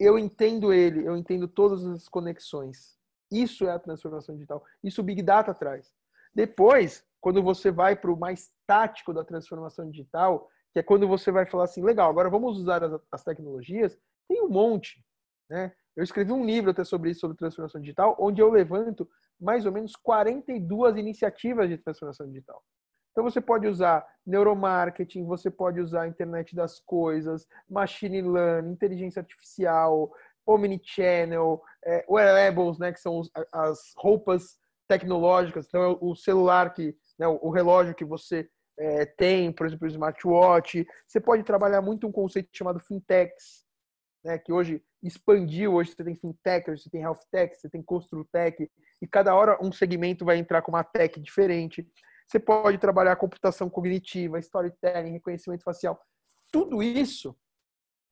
eu entendo ele, eu entendo todas as conexões. Isso é a transformação digital. Isso o Big Data traz. Depois, quando você vai para o mais tático da transformação digital, que é quando você vai falar assim, legal, agora vamos usar as, as tecnologias, tem um monte. Né? Eu escrevi um livro até sobre isso, sobre transformação digital, onde eu levanto mais ou menos 42 iniciativas de transformação digital. Então você pode usar neuromarketing, você pode usar a internet das coisas, machine learning, inteligência artificial, omnichannel, é, wearables, né, que são os, as roupas tecnológicas, então é o celular que, né, o relógio que você é, tem, por exemplo, o smartwatch. Você pode trabalhar muito um conceito chamado fintechs, né, que hoje expandiu. Hoje você tem fintech, hoje você tem health tech, você tem construtech, e cada hora um segmento vai entrar com uma tech diferente. Você pode trabalhar computação cognitiva, storytelling, reconhecimento facial. Tudo isso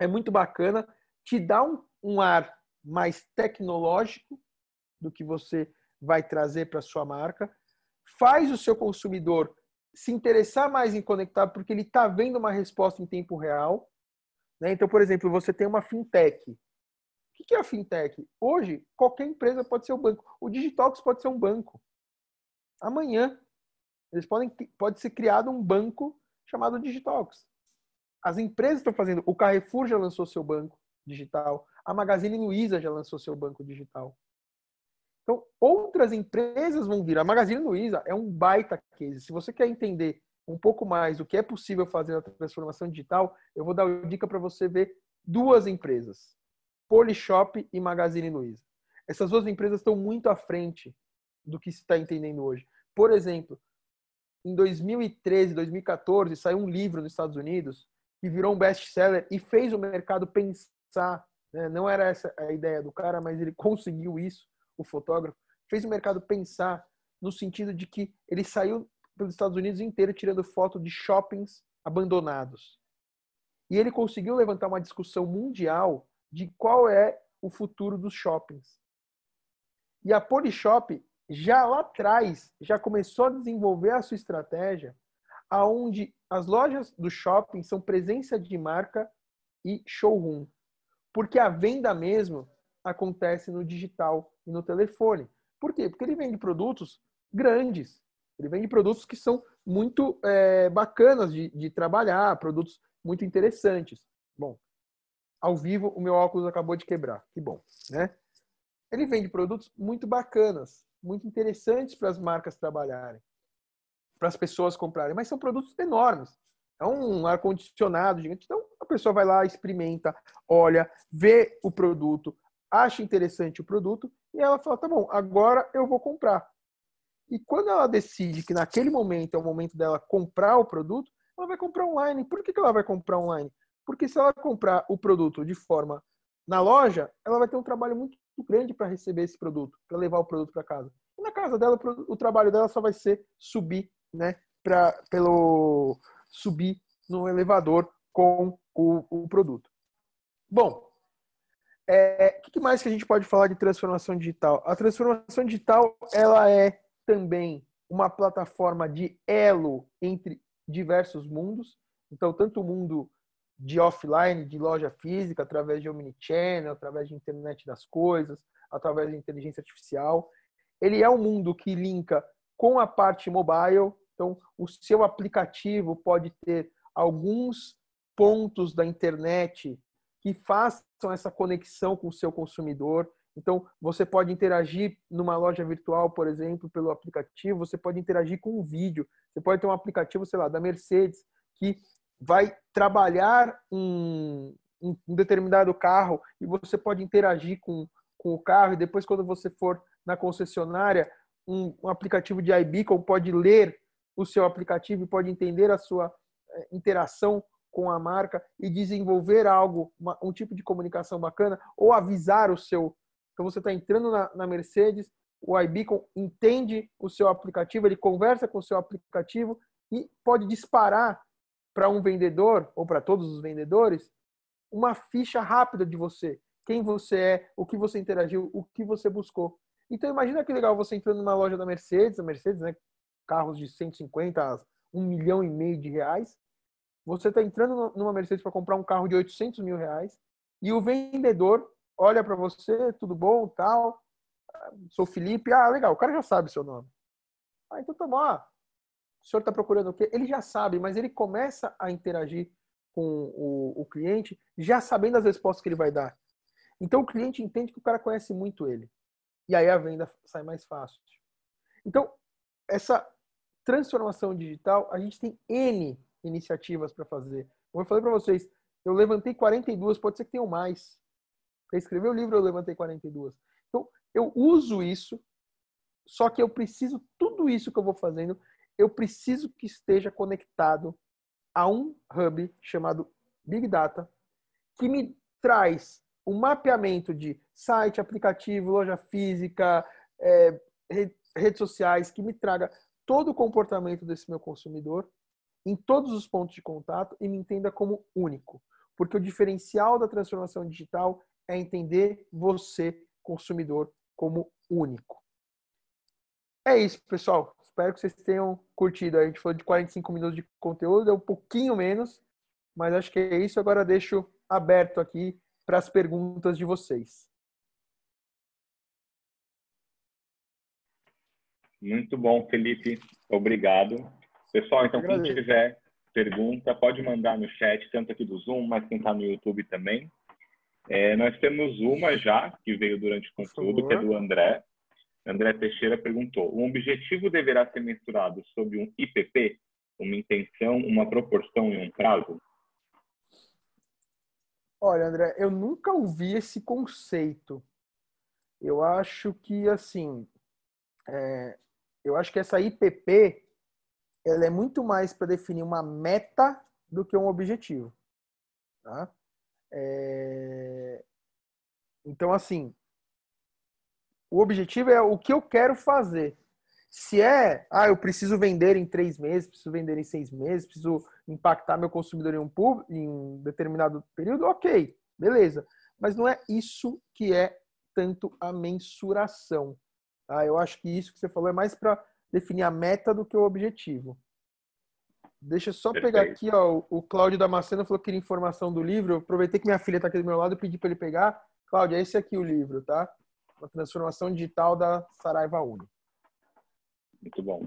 é muito bacana, te dá um, um ar mais tecnológico do que você vai trazer para sua marca, faz o seu consumidor se interessar mais em conectar porque ele está vendo uma resposta em tempo real. Né? Então, por exemplo, você tem uma fintech o que é a fintech? Hoje, qualquer empresa pode ser um banco. O Digitox pode ser um banco. Amanhã, eles podem pode ser criado um banco chamado Digitox. As empresas estão fazendo. O Carrefour já lançou seu banco digital. A Magazine Luiza já lançou seu banco digital. Então, outras empresas vão vir. A Magazine Luiza é um baita case. Se você quer entender um pouco mais o que é possível fazer na transformação digital, eu vou dar uma dica para você ver duas empresas. Polishop e Magazine Luiza. Essas duas empresas estão muito à frente do que se está entendendo hoje. Por exemplo, em 2013, 2014, saiu um livro nos Estados Unidos que virou um best-seller e fez o mercado pensar. Né? Não era essa a ideia do cara, mas ele conseguiu isso, o fotógrafo. Fez o mercado pensar no sentido de que ele saiu pelos Estados Unidos inteiro tirando foto de shoppings abandonados. E ele conseguiu levantar uma discussão mundial de qual é o futuro dos shoppings. E a Polishop já lá atrás já começou a desenvolver a sua estratégia aonde as lojas do shopping são presença de marca e showroom, porque a venda mesmo acontece no digital e no telefone. Por quê? Porque ele vende produtos grandes, ele vende produtos que são muito é, bacanas de, de trabalhar, produtos muito interessantes ao vivo, o meu óculos acabou de quebrar. Que bom, né? Ele vende produtos muito bacanas, muito interessantes para as marcas trabalharem, para as pessoas comprarem, mas são produtos enormes. É um ar-condicionado gigante. Então, a pessoa vai lá, experimenta, olha, vê o produto, acha interessante o produto e ela fala: tá bom, agora eu vou comprar. E quando ela decide que naquele momento é o momento dela comprar o produto, ela vai comprar online. Por que, que ela vai comprar online? Porque se ela comprar o produto de forma na loja, ela vai ter um trabalho muito grande para receber esse produto, para levar o produto para casa. E na casa dela, o trabalho dela só vai ser subir, né, pra, pelo subir no elevador com o, o produto. Bom, o é, que mais que a gente pode falar de transformação digital? A transformação digital ela é também uma plataforma de elo entre diversos mundos. Então, tanto o mundo de offline, de loja física, através de omnichannel, através de internet das coisas, através de inteligência artificial. Ele é um mundo que linka com a parte mobile, então o seu aplicativo pode ter alguns pontos da internet que façam essa conexão com o seu consumidor. Então, você pode interagir numa loja virtual, por exemplo, pelo aplicativo, você pode interagir com um vídeo, você pode ter um aplicativo, sei lá, da Mercedes, que vai trabalhar um, um, um determinado carro e você pode interagir com, com o carro, e depois, quando você for na concessionária, um, um aplicativo de iBeacon pode ler o seu aplicativo e pode entender a sua eh, interação com a marca e desenvolver algo, uma, um tipo de comunicação bacana, ou avisar o seu. Então, você está entrando na, na Mercedes, o iBeacon entende o seu aplicativo, ele conversa com o seu aplicativo e pode disparar para um vendedor, ou para todos os vendedores, uma ficha rápida de você. Quem você é, o que você interagiu, o que você buscou. Então imagina que legal você entrando numa loja da Mercedes, a Mercedes, né? Carros de 150 a 1 milhão e meio de reais. Você está entrando numa Mercedes para comprar um carro de 800 mil reais e o vendedor olha para você, tudo bom, tal. Sou Felipe. Ah, legal, o cara já sabe seu nome. Ah, então tá bom. O senhor está procurando o quê? Ele já sabe, mas ele começa a interagir com o, o cliente já sabendo as respostas que ele vai dar. Então o cliente entende que o cara conhece muito ele. E aí a venda sai mais fácil. Então, essa transformação digital, a gente tem N iniciativas para fazer. Como eu falei para vocês, eu levantei 42, pode ser que tenham mais. Para escrever o livro, eu levantei 42. Então, eu uso isso, só que eu preciso, tudo isso que eu vou fazendo, eu preciso que esteja conectado a um hub chamado Big Data, que me traz o um mapeamento de site, aplicativo, loja física, é, redes sociais, que me traga todo o comportamento desse meu consumidor em todos os pontos de contato e me entenda como único. Porque o diferencial da transformação digital é entender você, consumidor, como único. É isso, pessoal. Espero que vocês tenham curtido. A gente falou de 45 minutos de conteúdo, é um pouquinho menos, mas acho que é isso. Agora deixo aberto aqui para as perguntas de vocês. Muito bom, Felipe. Obrigado. Pessoal, então, quem tiver pergunta, pode mandar no chat, tanto aqui do Zoom, mas quem está no YouTube também. É, nós temos uma já, que veio durante o conteúdo, que é do André. André Teixeira perguntou: o objetivo deverá ser mensurado sob um IPP, uma intenção, uma proporção e um prazo? Olha, André, eu nunca ouvi esse conceito. Eu acho que assim, é, eu acho que essa IPP ela é muito mais para definir uma meta do que um objetivo. Tá? É, então, assim, o objetivo é o que eu quero fazer. Se é, ah, eu preciso vender em três meses, preciso vender em seis meses, preciso impactar meu consumidor em um, público, em um determinado período, ok, beleza. Mas não é isso que é tanto a mensuração. Tá? Eu acho que isso que você falou é mais para definir a meta do que o objetivo. Deixa eu só Perfeito. pegar aqui, ó, o Cláudio Damasceno falou que queria informação do livro. Eu aproveitei que minha filha está aqui do meu lado e pedi para ele pegar. Cláudio, é esse aqui o livro, tá? a transformação digital da Saraiva Uni. Muito bom.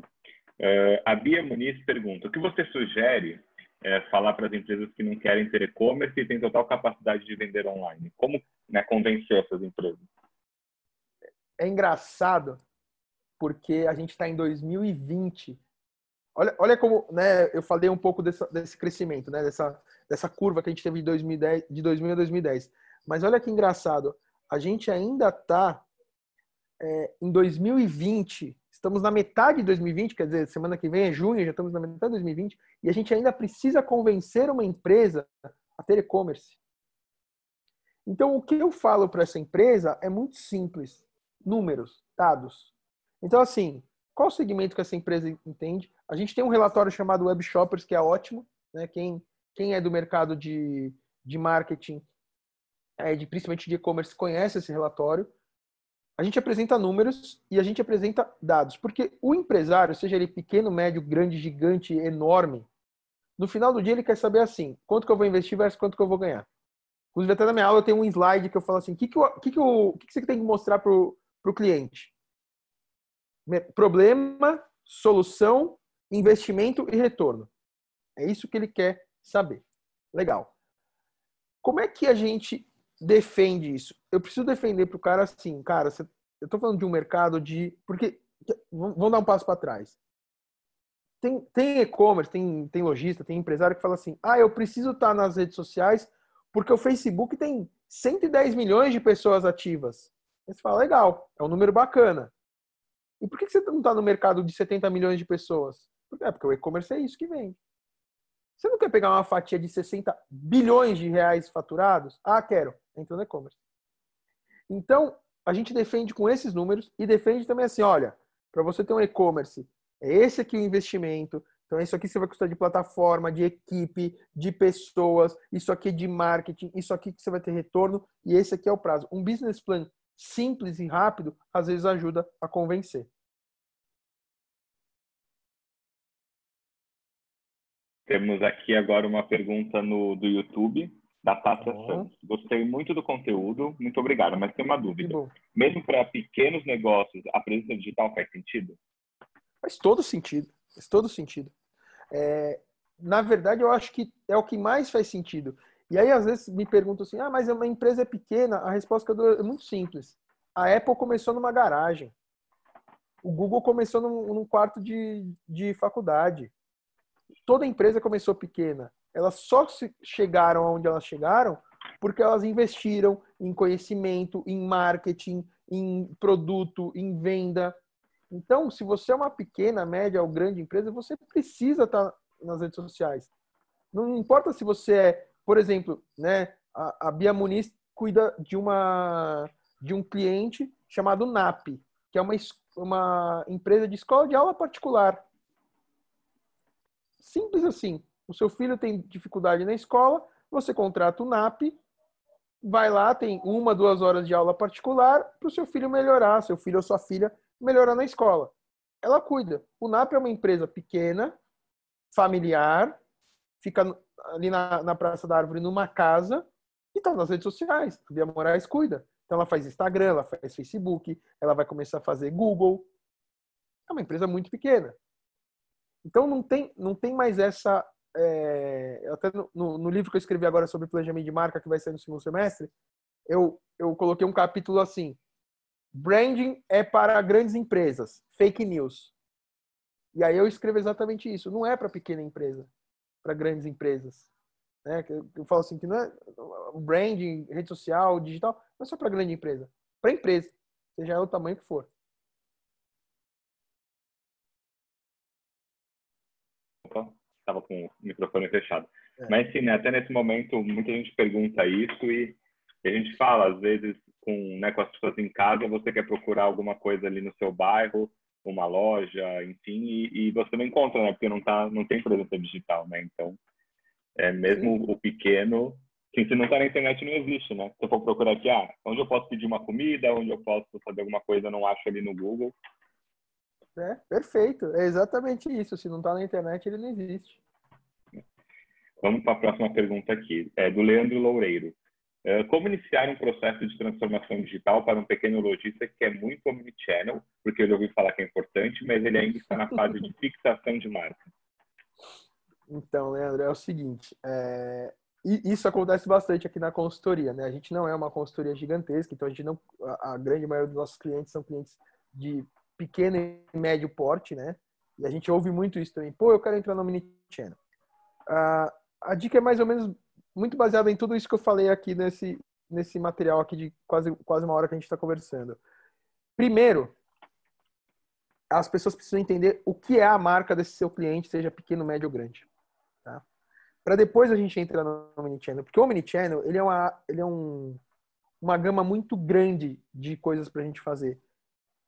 É, a Bia Muniz pergunta: o que você sugere é, falar para as empresas que não querem ter e-commerce e têm total capacidade de vender online? Como né, convencer essas empresas? É engraçado porque a gente está em 2020. Olha, olha como né, eu falei um pouco desse crescimento, né, dessa, dessa curva que a gente teve de, 2010, de 2000 a 2010. Mas olha que engraçado a gente ainda está é, em 2020, estamos na metade de 2020, quer dizer, semana que vem é junho, já estamos na metade de 2020, e a gente ainda precisa convencer uma empresa a ter e-commerce. Então, o que eu falo para essa empresa é muito simples: números, dados. Então, assim, qual segmento que essa empresa entende? A gente tem um relatório chamado Web Shoppers, que é ótimo. Né? Quem, quem é do mercado de, de marketing é, de, principalmente de e-commerce, conhece esse relatório. A gente apresenta números e a gente apresenta dados, porque o empresário, seja ele pequeno, médio, grande, gigante, enorme, no final do dia ele quer saber assim, quanto que eu vou investir versus quanto que eu vou ganhar. Inclusive, até na minha aula eu tenho um slide que eu falo assim, o que, que, que, que, que, que você tem que mostrar para o cliente? Problema, solução, investimento e retorno. É isso que ele quer saber. Legal. Como é que a gente defende isso? Eu preciso defender para o cara assim, cara, eu estou falando de um mercado de. Porque. Vamos dar um passo para trás. Tem, tem e-commerce, tem, tem lojista, tem empresário que fala assim: ah, eu preciso estar tá nas redes sociais porque o Facebook tem 110 milhões de pessoas ativas. Aí você fala: legal, é um número bacana. E por que você não está no mercado de 70 milhões de pessoas? É porque o e-commerce é isso que vende. Você não quer pegar uma fatia de 60 bilhões de reais faturados? Ah, quero entra no e-commerce. Então, a gente defende com esses números e defende também assim, olha, para você ter um e-commerce, é esse aqui o investimento, então isso aqui você vai custar de plataforma, de equipe, de pessoas, isso aqui de marketing, isso aqui que você vai ter retorno e esse aqui é o prazo. Um business plan simples e rápido às vezes ajuda a convencer. Temos aqui agora uma pergunta no, do YouTube da Tata uhum. Santos. Gostei muito do conteúdo, muito obrigado, mas tem uma dúvida. Mesmo para pequenos negócios, a presença digital faz sentido? Faz todo sentido, faz todo sentido. É, na verdade, eu acho que é o que mais faz sentido. E aí, às vezes, me perguntam assim, ah, mas uma empresa é pequena? A resposta que eu dou é muito simples. A Apple começou numa garagem. O Google começou num, num quarto de, de faculdade. Toda empresa começou pequena elas só chegaram aonde elas chegaram porque elas investiram em conhecimento, em marketing, em produto, em venda. Então, se você é uma pequena, média ou grande empresa, você precisa estar nas redes sociais. Não importa se você é, por exemplo, né, a, a Bia Muniz cuida de uma de um cliente chamado NAP, que é uma, uma empresa de escola de aula particular. Simples assim. O seu filho tem dificuldade na escola, você contrata o NAP, vai lá, tem uma, duas horas de aula particular para o seu filho melhorar, seu filho ou sua filha melhorar na escola. Ela cuida. O NAP é uma empresa pequena, familiar, fica ali na, na Praça da Árvore, numa casa, e está nas redes sociais. A Bia Moraes cuida. Então ela faz Instagram, ela faz Facebook, ela vai começar a fazer Google. É uma empresa muito pequena. Então não tem, não tem mais essa é, até no, no, livro que eu escrevi agora sobre planejamento de marca, que vai sair no segundo semestre, eu, eu coloquei um capítulo assim: Branding é para grandes empresas, fake news. E aí eu escrevo exatamente isso: não é para pequena empresa, para grandes empresas. Né? Eu, eu falo assim: que não é branding, rede social, digital, não é só para grande empresa, para empresa, seja o tamanho que for. estava com o microfone fechado. É. Mas sim, né, até nesse momento muita gente pergunta isso e a gente fala às vezes com, né, com as pessoas em casa, você quer procurar alguma coisa ali no seu bairro, uma loja, enfim, e, e você não encontra, né? Porque não tá, não tem presença digital, né? Então, é mesmo sim. o pequeno, assim, se não está na internet não existe, né? Se eu for procurar aqui, ah, onde eu posso pedir uma comida, onde eu posso fazer alguma coisa, não acho ali no Google. É, perfeito. É exatamente isso. Se não está na internet, ele não existe. Vamos para a próxima pergunta aqui. É do Leandro Loureiro. É, como iniciar um processo de transformação digital para um pequeno lojista que é muito omnichannel, porque eu ouviu ouvi falar que é importante, mas ele ainda está na fase de fixação de marca? Então, Leandro, é o seguinte: é... isso acontece bastante aqui na consultoria, né? A gente não é uma consultoria gigantesca, então a gente não, a grande maioria dos nossos clientes são clientes de pequeno e médio porte, né? E a gente ouve muito isso também. Pô, eu quero entrar no mini-channel. Uh, ah, a dica é mais ou menos muito baseada em tudo isso que eu falei aqui nesse, nesse material aqui de quase, quase uma hora que a gente está conversando. Primeiro, as pessoas precisam entender o que é a marca desse seu cliente, seja pequeno, médio ou grande. Tá? Para depois a gente entrar no mini-channel. Porque o mini-channel, ele é, uma, ele é um, uma gama muito grande de coisas para a gente fazer.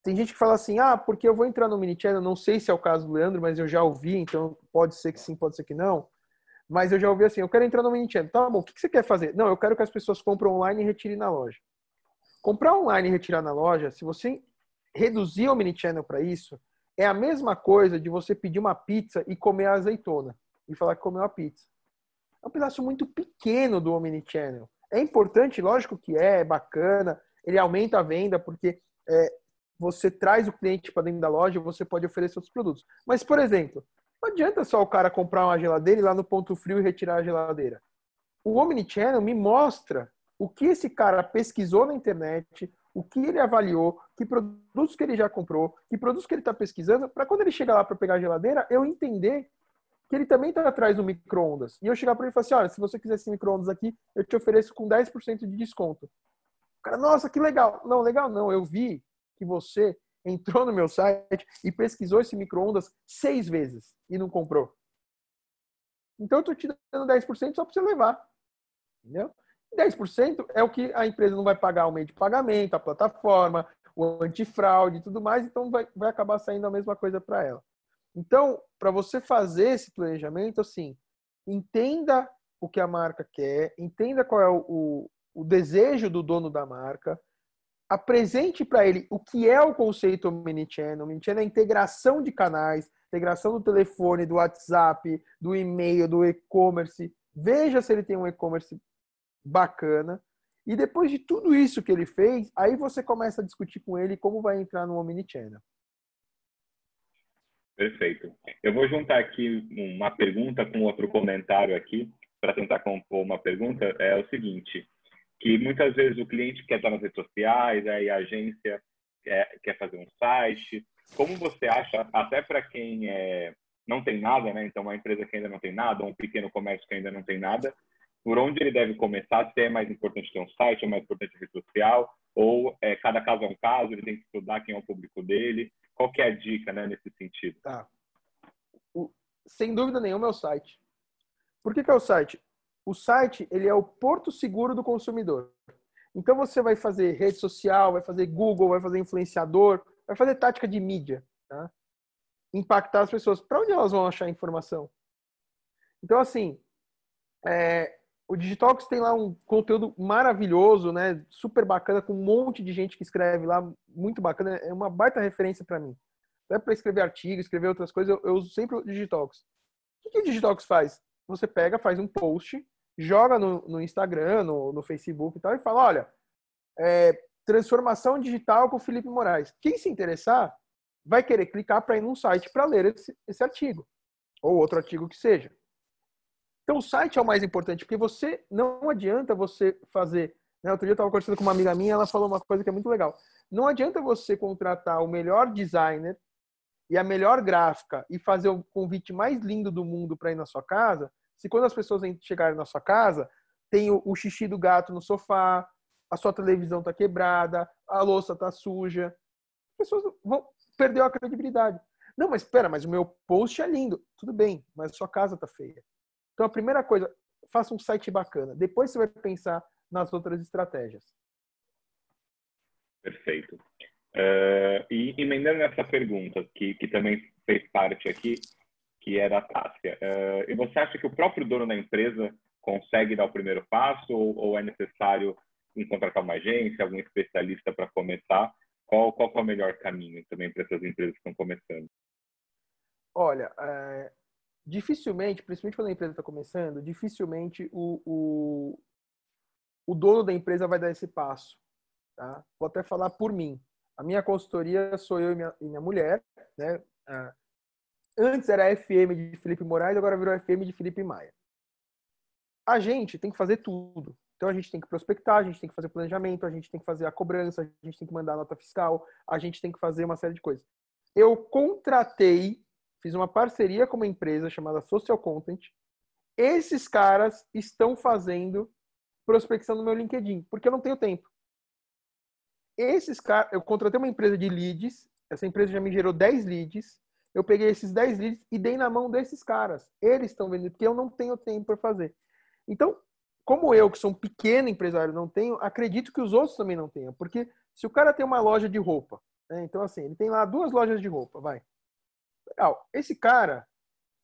Tem gente que fala assim, ah, porque eu vou entrar no mini-channel, não sei se é o caso do Leandro, mas eu já ouvi, então pode ser que sim, pode ser que não. Mas eu já ouvi assim, eu quero entrar no mini-channel. Tá bom, o que você quer fazer? Não, eu quero que as pessoas comprem online e retirem na loja. Comprar online e retirar na loja, se você reduzir o mini-channel para isso, é a mesma coisa de você pedir uma pizza e comer a azeitona e falar que comeu a pizza. É um pedaço muito pequeno do mini channel É importante, lógico que é, é bacana, ele aumenta a venda porque é, você traz o cliente para dentro da loja, você pode oferecer outros produtos. Mas, por exemplo, não adianta só o cara comprar uma geladeira e ir lá no ponto frio e retirar a geladeira. O Omnichannel me mostra o que esse cara pesquisou na internet, o que ele avaliou, que produtos que ele já comprou, que produtos que ele está pesquisando, para quando ele chegar lá para pegar a geladeira, eu entender que ele também está atrás do micro-ondas. E eu chegar para ele e falar assim, olha, se você quiser esse micro-ondas aqui, eu te ofereço com 10% de desconto. O cara, nossa, que legal. Não, legal não, eu vi que você entrou no meu site e pesquisou esse micro-ondas seis vezes e não comprou. Então eu estou te dando 10% só para você levar. Entendeu? 10% é o que a empresa não vai pagar o meio de pagamento, a plataforma, o antifraude e tudo mais, então vai, vai acabar saindo a mesma coisa para ela. Então, para você fazer esse planejamento, assim, entenda o que a marca quer, entenda qual é o, o, o desejo do dono da marca, apresente para ele o que é o conceito Omnichannel. Omnichannel é a integração de canais, integração do telefone, do WhatsApp, do e-mail, do e-commerce. Veja se ele tem um e-commerce bacana. E depois de tudo isso que ele fez, aí você começa a discutir com ele como vai entrar no Omnichannel. Perfeito. Eu vou juntar aqui uma pergunta com outro comentário aqui, para tentar compor uma pergunta. É o seguinte, que muitas vezes o cliente quer estar nas redes sociais, aí a agência quer, quer fazer um site. Como você acha, até para quem é, não tem nada, né? Então, uma empresa que ainda não tem nada, ou um pequeno comércio que ainda não tem nada, por onde ele deve começar? Se é mais importante ter um site, é mais importante a rede social, ou é, cada caso é um caso, ele tem que estudar quem é o público dele. Qual é a dica, né, nesse sentido? Tá. O, sem dúvida nenhuma é o site. Por que, que é o site? o site ele é o porto seguro do consumidor. Então você vai fazer rede social, vai fazer Google, vai fazer influenciador, vai fazer tática de mídia, tá? impactar as pessoas. Para onde elas vão achar informação? Então assim, é, o Digitox tem lá um conteúdo maravilhoso, né? Super bacana, com um monte de gente que escreve lá, muito bacana. É uma baita referência para mim. Até para escrever artigo, escrever outras coisas, eu, eu uso sempre o Digitalks. O que, que o Digitalks faz? Você pega, faz um post joga no, no Instagram, no, no, Facebook e tal, e fala: olha, é, transformação digital com o Felipe Moraes. Quem se interessar vai querer clicar para ir num site para ler esse, esse artigo, ou outro artigo que seja. Então, o site é o mais importante, porque você não adianta você fazer. Né? Outro dia eu estava conversando com uma amiga minha, ela falou uma coisa que é muito legal. Não adianta você contratar o melhor designer e a melhor gráfica e fazer o convite mais lindo do mundo para ir na sua casa, se quando as pessoas chegarem na sua casa, tem o, o xixi do gato no sofá, a sua televisão está quebrada, a louça está suja, as pessoas vão perder a credibilidade. Não, mas espera, mas o meu post é lindo. Tudo bem, mas a sua casa está feia. Então a primeira coisa, faça um site bacana. Depois você vai pensar nas outras estratégias. Perfeito. Uh, e emendando essa pergunta, que, que também fez parte aqui, que é da Tássia. Uh, eh, e você acha que o próprio dono da empresa consegue dar o primeiro passo ou, ou é necessário contratar uma agência, algum especialista para começar? Qual, qual é o melhor caminho também para essas empresas que estão começando? Olha, é, dificilmente, principalmente quando a empresa está começando, dificilmente o, o, o dono da empresa vai dar esse passo. Tá? Vou até falar por mim. A minha consultoria sou eu e minha, e minha mulher, né? Ah, Antes era FM de Felipe Moraes, agora virou FM de Felipe Maia. A gente tem que fazer tudo. Então a gente tem que prospectar, a gente tem que fazer planejamento, a gente tem que fazer a cobrança, a gente tem que mandar a nota fiscal, a gente tem que fazer uma série de coisas. Eu contratei, fiz uma parceria com uma empresa chamada Social Content. Esses caras estão fazendo prospecção no meu LinkedIn, porque eu não tenho tempo. Esses caras, eu contratei uma empresa de leads, essa empresa já me gerou 10 leads eu peguei esses 10 leads e dei na mão desses caras. Eles estão vendendo, porque eu não tenho tempo para fazer. Então, como eu, que sou um pequeno empresário, não tenho, acredito que os outros também não tenham. Porque se o cara tem uma loja de roupa, né, então assim, ele tem lá duas lojas de roupa, vai. Legal. Esse cara,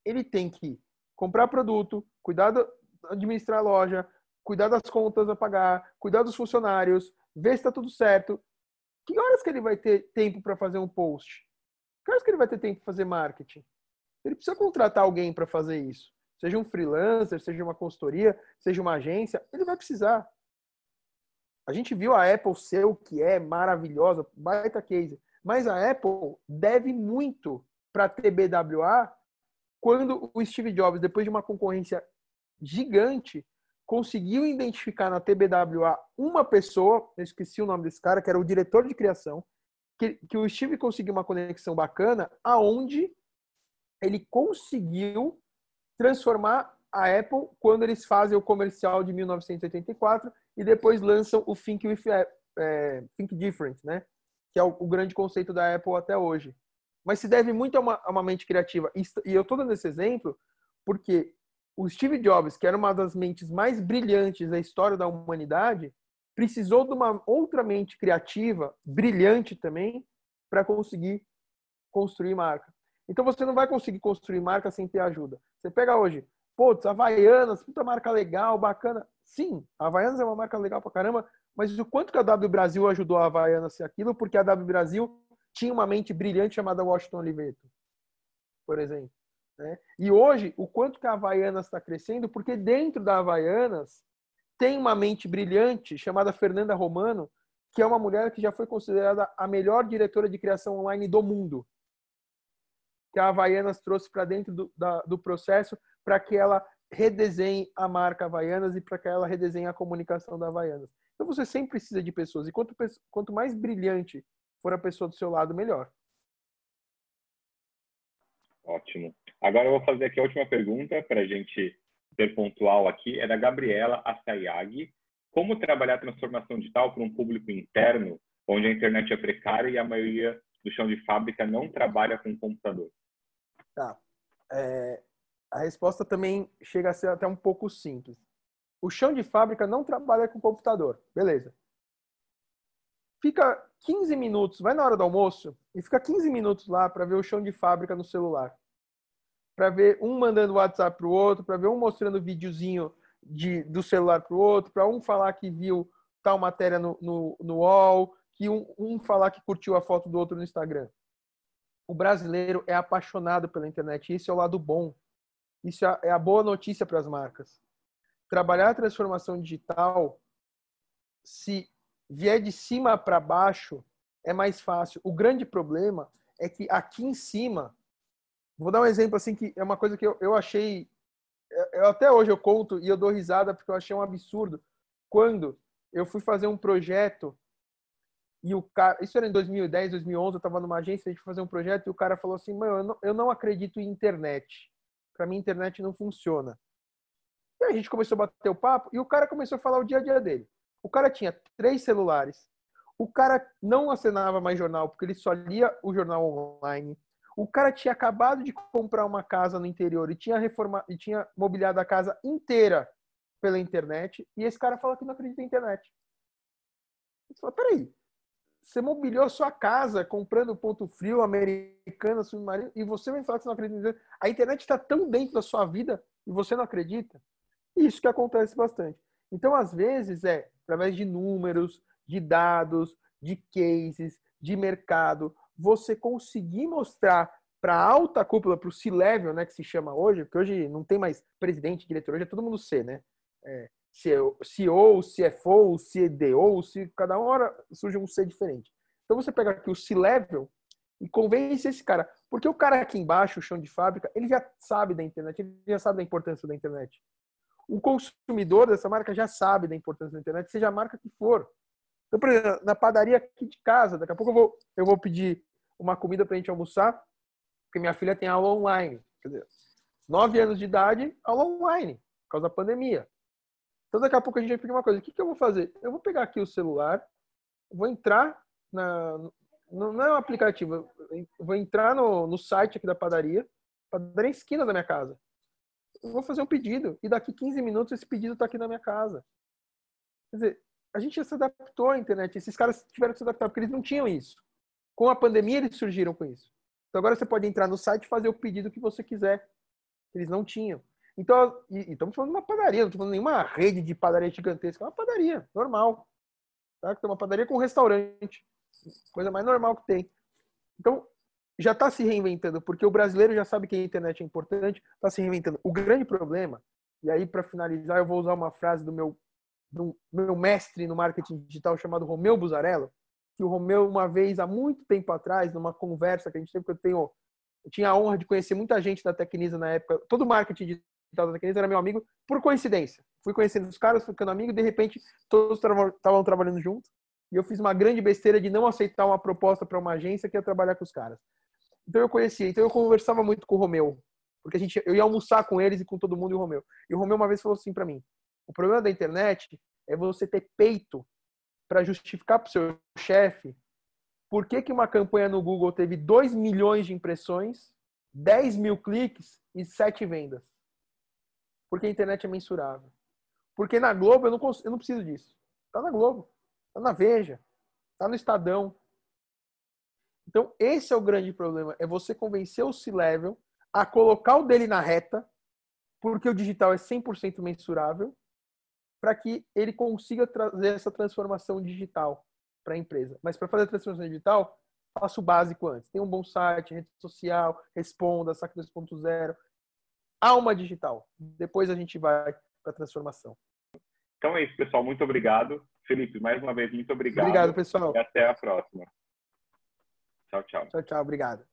ele tem que comprar produto, cuidar de administrar a loja, cuidar das contas a pagar, cuidar dos funcionários, ver se está tudo certo. Que horas que ele vai ter tempo para fazer um post? Claro que ele vai ter tempo para fazer marketing. Ele precisa contratar alguém para fazer isso. Seja um freelancer, seja uma consultoria, seja uma agência, ele vai precisar. A gente viu a Apple ser o que é, maravilhosa, baita case. Mas a Apple deve muito para a TBWA quando o Steve Jobs, depois de uma concorrência gigante, conseguiu identificar na TBWA uma pessoa, eu esqueci o nome desse cara, que era o diretor de criação, que, que o Steve conseguiu uma conexão bacana aonde ele conseguiu transformar a Apple quando eles fazem o comercial de 1984 e depois lançam o Think, With, é, Think Different, né? que é o, o, grande conceito da Apple até hoje. Mas se deve muito a uma, a uma mente criativa. E, e eu estou dando esse exemplo porque o Steve Jobs, que era uma das mentes mais brilhantes da história da humanidade, precisou de uma outra mente criativa, brilhante também, para conseguir construir marca. Então você não vai conseguir construir marca sem ter ajuda. Você pega hoje, putz, Havaianas, puta marca legal, bacana. Sim, a Havaianas é uma marca legal pra caramba, mas o quanto que a W Brasil ajudou a Havaianas ser aquilo, porque a W Brasil tinha uma mente brilhante chamada Washington Oliveto, por exemplo. Né? E hoje, o quanto que a Havaianas está crescendo, porque dentro da Havaianas tem uma mente brilhante chamada Fernanda Romano, que é uma mulher que já foi considerada a melhor diretora de criação online do mundo. Que a Havaianas trouxe para dentro do, da, do processo para que ela redesenhe a marca Havaianas e para que ela redesenhe a comunicação da Havaianas. Então você sempre precisa de pessoas. E quanto, quanto mais brilhante for a pessoa do seu lado, melhor. Ótimo. Agora eu vou fazer aqui a última pergunta para a gente ser pontual aqui, é da Gabriela Assayag, como trabalhar a transformação digital para um público interno, onde a internet é precária e a maioria do chão de fábrica não trabalha com computador? Tá. É, a resposta também chega a ser até um pouco simples. O chão de fábrica não trabalha com computador. Beleza. Fica 15 minutos, vai na hora do almoço e fica 15 minutos lá para ver o chão de fábrica no celular para ver um mandando WhatsApp para o outro, para ver um mostrando videozinho de, do celular para o outro, para um falar que viu tal matéria no, no, no UOL, que um, um falar que curtiu a foto do outro no Instagram. O brasileiro é apaixonado pela internet, isso é o lado bom. Isso é a é boa notícia para as marcas. Trabalhar a transformação digital, se vier de cima para baixo, é mais fácil. O grande problema é que aqui em cima Vou dar um exemplo assim que é uma coisa que eu, eu achei. Eu, até hoje eu conto e eu dou risada porque eu achei um absurdo. Quando eu fui fazer um projeto e o cara. Isso era em 2010, 2011, eu estava numa agência, a gente foi fazer um projeto e o cara falou assim: Mano, eu não, eu não acredito em internet. Para mim, internet não funciona. E a gente começou a bater o papo e o cara começou a falar o dia a dia dele. O cara tinha três celulares, o cara não assinava mais jornal, porque ele só lia o jornal online. O cara tinha acabado de comprar uma casa no interior e tinha reformado e tinha mobiliado a casa inteira pela internet, e esse cara fala que não acredita na internet. Ele fala, peraí, você mobiliou sua casa comprando ponto frio, americana, submarino, e você vai falar que você não acredita. A internet está tão dentro da sua vida e você não acredita? Isso que acontece bastante. Então, às vezes, é através de números, de dados, de cases, de mercado, você conseguir mostrar para a alta cúpula, para o C-level, né, que se chama hoje, porque hoje não tem mais presidente, diretor, hoje é todo mundo C, né? É, CEO, CFO, CDO, C, cada hora surge um C diferente. Então você pega aqui o C-level e convence esse cara. Porque o cara aqui embaixo, o chão de fábrica, ele já sabe da internet, ele já sabe da importância da internet. O consumidor dessa marca já sabe da importância da internet, seja a marca que for. Então, por exemplo, na padaria aqui de casa, daqui a pouco eu vou, eu vou pedir uma comida para a gente almoçar, porque minha filha tem aula online. Quer dizer, 9 anos de idade, aula online, por causa da pandemia. Então, daqui a pouco a gente vai pedir uma coisa. O que, que eu vou fazer? Eu vou pegar aqui o celular, vou entrar na. Não, é um aplicativo, vou entrar no, no site aqui da padaria, padaria esquina da minha casa. Eu vou fazer um pedido e daqui 15 minutos esse pedido está aqui na minha casa. Quer dizer, a gente já se adaptou à internet. Esses caras tiveram que se adaptar, porque eles não tinham isso. Com a pandemia, eles surgiram com isso. Então, agora você pode entrar no site e fazer o pedido que você quiser. Eles não tinham. Então, e, e estamos falando de uma padaria, não estamos falando de nenhuma rede de padaria gigantesca. É uma padaria, normal. Tá? Tem uma padaria com um restaurante. Coisa mais normal que tem. Então, já está se reinventando, porque o brasileiro já sabe que a internet é importante, está se reinventando. O grande problema, e aí para finalizar, eu vou usar uma frase do meu do meu mestre no marketing digital chamado Romeu Buzarello, que o Romeu, uma vez, há muito tempo atrás, numa conversa que a gente teve, que eu tenho, eu tinha a honra de conhecer muita gente da Tecnisa na época, todo o marketing digital da Tecnisa era meu amigo, por coincidência. Fui conhecendo os caras, ficando amigo, e de repente todos estavam trabalhando juntos, e eu fiz uma grande besteira de não aceitar uma proposta para uma agência que ia trabalhar com os caras. Então eu conhecia, então eu conversava muito com o Romeu, porque a gente, eu ia almoçar com eles e com todo mundo e o Romeu. E o Romeu uma vez falou assim para mim: o problema da internet é você ter peito para justificar para o seu chefe por que, que uma campanha no Google teve 2 milhões de impressões, 10 mil cliques e 7 vendas. Porque a internet é mensurável. Porque na Globo eu não, consigo, eu não preciso disso. Está na Globo, está na Veja, está no Estadão. Então, esse é o grande problema. É você convencer o C-Level a colocar o dele na reta, porque o digital é 100% mensurável, para que ele consiga trazer essa transformação digital para a empresa. Mas para fazer a transformação digital, faça o básico antes. Tenha um bom site, rede social, responda, saque 2.0. Alma digital. Depois a gente vai para a transformação. Então é isso, pessoal. Muito obrigado. Felipe, mais uma vez, muito obrigado. Obrigado, pessoal. E até a próxima. Tchau, tchau. Tchau, tchau. Obrigado.